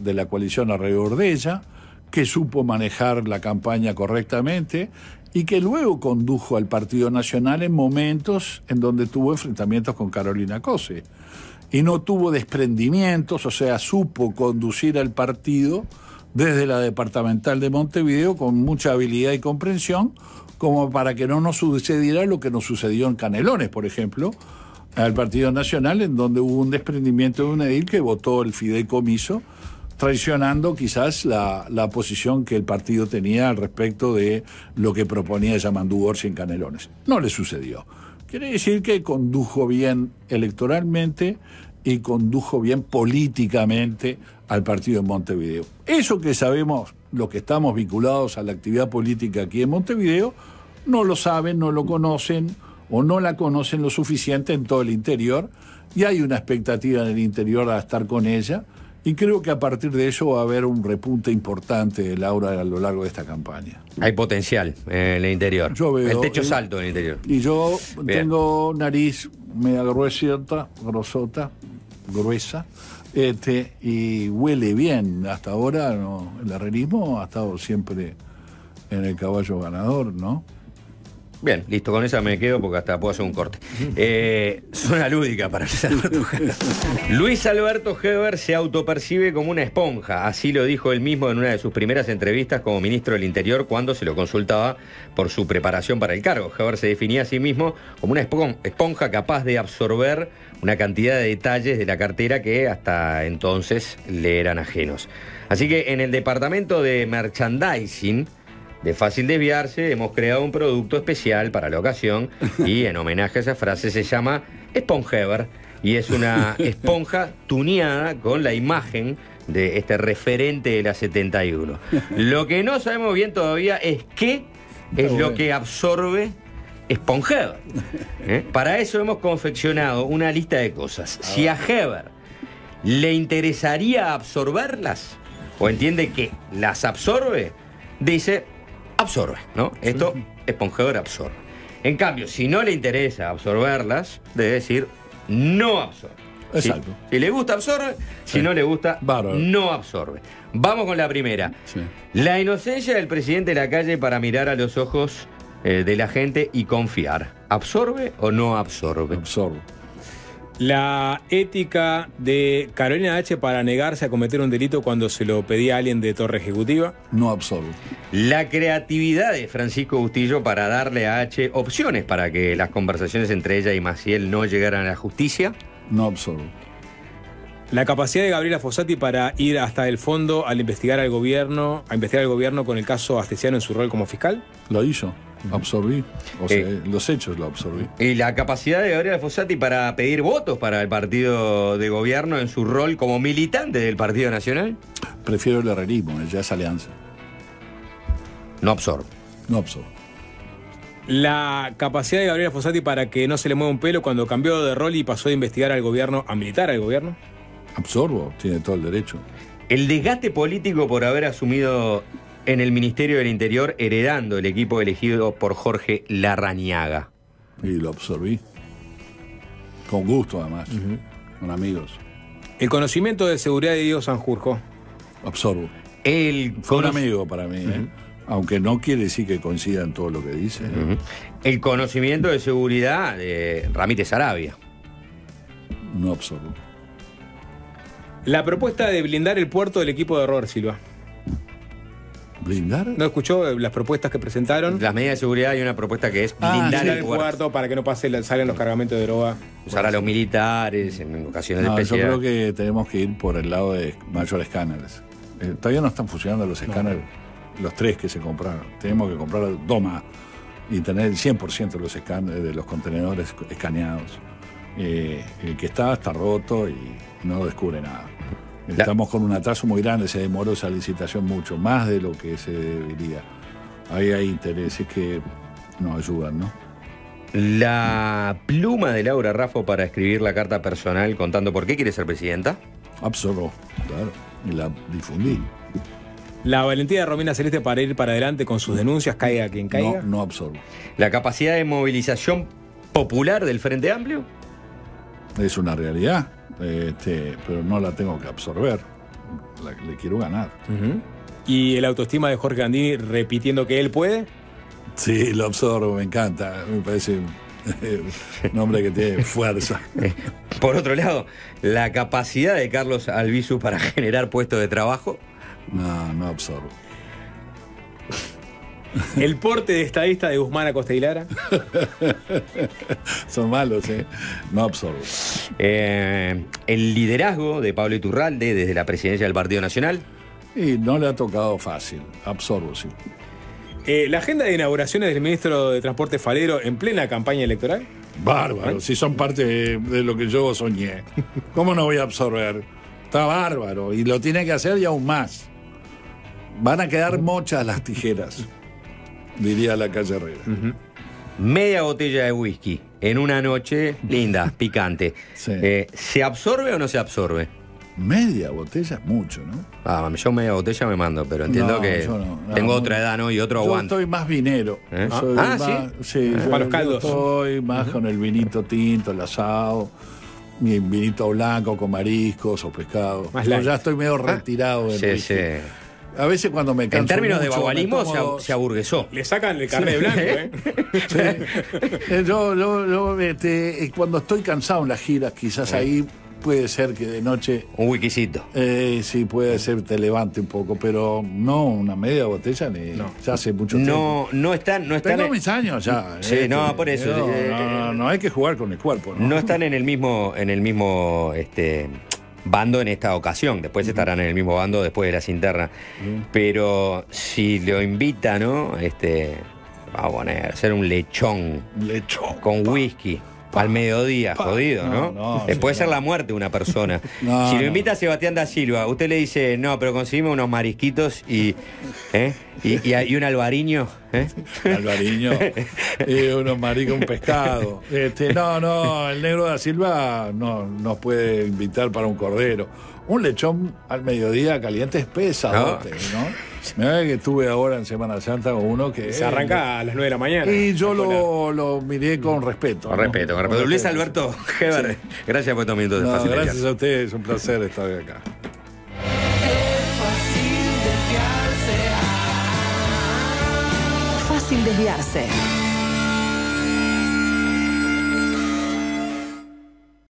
de la coalición alrededor de ella, que supo manejar la campaña correctamente y que luego condujo al Partido Nacional en momentos en donde tuvo enfrentamientos con Carolina Cose. Y no tuvo desprendimientos, o sea, supo conducir al partido desde la departamental de Montevideo con mucha habilidad y comprensión, como para que no nos sucediera lo que nos sucedió en Canelones, por ejemplo, al Partido Nacional, en donde hubo un desprendimiento de un edil que votó el fideicomiso, traicionando quizás la, posición que el partido tenía al respecto de lo que proponía Yamandú Orsi en Canelones. No le sucedió. Quiere decir que condujo bien electoralmente y condujo bien políticamente al partido en Montevideo. Eso que sabemos los que estamos vinculados a la actividad política aquí en Montevideo, no lo saben, no lo conocen, o no la conocen lo suficiente en todo el interior y hay una expectativa en el interior ...de estar con ella y creo que a partir de eso va a haber un repunte importante de Laura a lo largo de esta campaña. Hay potencial en el interior. el techo es alto en el interior. Y yo tengo nariz media gruesa, grosota, gruesa. Este, y huele bien. Hasta ahora no, el herrerismo ha estado siempre en el caballo ganador, ¿no? Bien, listo, con esa me quedo porque hasta puedo hacer un corte. Suena eh, lúdica para Luis Alberto Heber. Luis Alberto Heber se autopercibe como una esponja, así lo dijo él mismo en una de sus primeras entrevistas como ministro del Interior cuando se lo consultaba por su preparación para el cargo. Heber se definía a sí mismo como una esponja capaz de absorber una cantidad de detalles de la cartera que hasta entonces le eran ajenos. Así que en el departamento de merchandising, de fácil desviarse, hemos creado un producto especial para la ocasión y en homenaje a esa frase se llama Spongever y es una esponja tuneada con la imagen de este referente de la 71. Lo que no sabemos bien todavía es qué es lo que absorbe Spongever. ¿eh? Para eso hemos confeccionado una lista de cosas. Si a Heber le interesaría absorberlas o entiende que las absorbe, dice absorbe, ¿no? Esto, esponjador absorbe. En cambio, si no le interesa absorberlas, debe decir no absorbe. Exacto. Si, le gusta, absorbe. Si no le gusta, no absorbe. Vamos con la primera. La inocencia del presidente de la calle para mirar a los ojos eh, de la gente y confiar. ¿Absorbe o no absorbe? Absorbe. La ética de Carolina H para negarse a cometer un delito cuando se lo pedía a alguien de Torre Ejecutiva. No absoluto. La creatividad de Francisco Bustillo para darle a H opciones para que las conversaciones entre ella y Maciel no llegaran a la justicia. No absoluto. La capacidad de Gabriela Fossati para ir hasta el fondo al investigar al gobierno, a investigar al gobierno con el caso Astesiano en su rol como fiscal. Lo hizo. Absorbí, o sea, eh, eh, los hechos lo absorbí. Y la capacidad de Gabriela Fossati para pedir votos para el partido de gobierno en su rol como militante del Partido Nacional. Prefiero el herrerismo, eh, ya es alianza. No absorbo. No absorbo. La capacidad de Gabriela Fossati para que no se le mueva un pelo cuando cambió de rol y pasó a investigar al gobierno a militar al gobierno. Absorbo, tiene todo el derecho. El desgaste político por haber asumido en el Ministerio del Interior heredando el equipo elegido por Jorge Larrañaga. Y lo absorbí. Con gusto, además. Con amigos. El conocimiento de seguridad de Dios Sanjurjo. Absorbo. El Fue un amigo para mí, ¿eh? aunque no quiere decir que coincida en todo lo que dice. ¿eh? El conocimiento de seguridad de Ramírez Arabia. No absorbo. La propuesta de blindar el puerto del equipo de Robert Silva. ¿Blindar? ¿No escuchó eh, las propuestas que presentaron? Las medidas de seguridad y una propuesta que es ah, blindar el, cuarto para que no pase, salgan los cargamentos de droga. Usar a los militares en ocasiones no, especiales. Yo creo que tenemos que ir por el lado de mayores escáneres. Eh, todavía no están funcionando los escáneres, los tres que se compraron. Tenemos que comprar dos más y tener el 100% de los, escáneres, de los contenedores escaneados. Eh, el que está está roto y no descubre nada. Estamos con un atraso muy grande, se demoró esa licitación mucho, más de lo que se debería. Ahí hay intereses que nos ayudan, ¿no? La pluma de Laura Raffo para escribir la carta personal contando por qué quiere ser presidenta. Absorbo, claro. Y la difundí. La valentía de Romina Celeste para ir para adelante con sus denuncias, caiga quien caiga. No, no absorbo. La capacidad de movilización popular del Frente Amplio. Es una realidad este, pero no la tengo que absorber, le quiero ganar. ¿Y el autoestima de Jorge Andini repitiendo que él puede? Sí, lo absorbo, me encanta, me parece un hombre que tiene fuerza. Por otro lado, la capacidad de Carlos Albizu para generar puestos de trabajo. No, no absorbo. ¿El porte de estadista de Guzmán Acosta y Lara? Son malos, ¿eh? No absorbo. Eh, ¿El liderazgo de Pablo Iturralde desde la presidencia del Partido Nacional? Y no le ha tocado fácil. Absorbo, sí. Eh, ¿La agenda de inauguraciones del ministro de Transporte Falero en plena campaña electoral? Bárbaro, ¿Ah? si son parte de, de lo que yo soñé. ¿Cómo no voy a absorber? Está bárbaro y lo tiene que hacer y aún más. Van a quedar mochas las tijeras diría la calle Herrera. Media botella de whisky en una noche linda, picante. Eh, ¿Se absorbe o no se absorbe? Media botella, es mucho, ¿no? Ah, yo media botella me mando, pero entiendo que tengo otra edad, ¿no? Y otro aguante. Yo estoy más vinero. ¿Eh? ah, ah sí. Ah, para los caldos. Estoy más con el vinito tinto, el asado, mi vinito blanco con mariscos o pescado. ya estoy medio retirado del sí, Sí a veces cuando me canso En términos de bagualismo se, aburguesó. Le sacan el carnet blanco, ¿eh? sí. Eh, yo, este, eh, cuando estoy cansado en las giras, quizás ahí puede ser que de noche... Un wikisito. Eh, sí, puede ser, te levante un poco, pero no una media botella ni... Ya hace mucho tiempo. No, no están... No están Tengo mis años ya. Sí, no, este, por eso. No, no, no, hay que jugar con el cuerpo. ¿no? no están en el mismo, en el mismo este, bando en esta ocasión. Después estarán en el mismo bando después de las internas. Pero si lo invita, ¿no? Este, vamos a poner, hacer un lechón. Lechón. Con whisky al mediodía, jodido, ¿no? Eh, puede ser la muerte de una persona. si lo invita Sebastián da Silva, usted le dice, no, pero conseguimos unos marisquitos y, ¿eh? y, y, y, un albariño. ¿eh? albariño, y unos mariscos, un pescado. Este, no, no, el negro da Silva no nos puede invitar para un cordero. Un lechón al mediodía caliente es pesadote, ¿no? que estuve ahora en Semana Santa con uno que. Se arranca a las 9 de la mañana. Y yo lo, lo, miré con respeto. Con respeto, con respeto. Luis Alberto Heber, gracias por estos minutos de no, Gracias a ustedes, es un placer estar acá. Fácil desviarse. Fácil desviarse.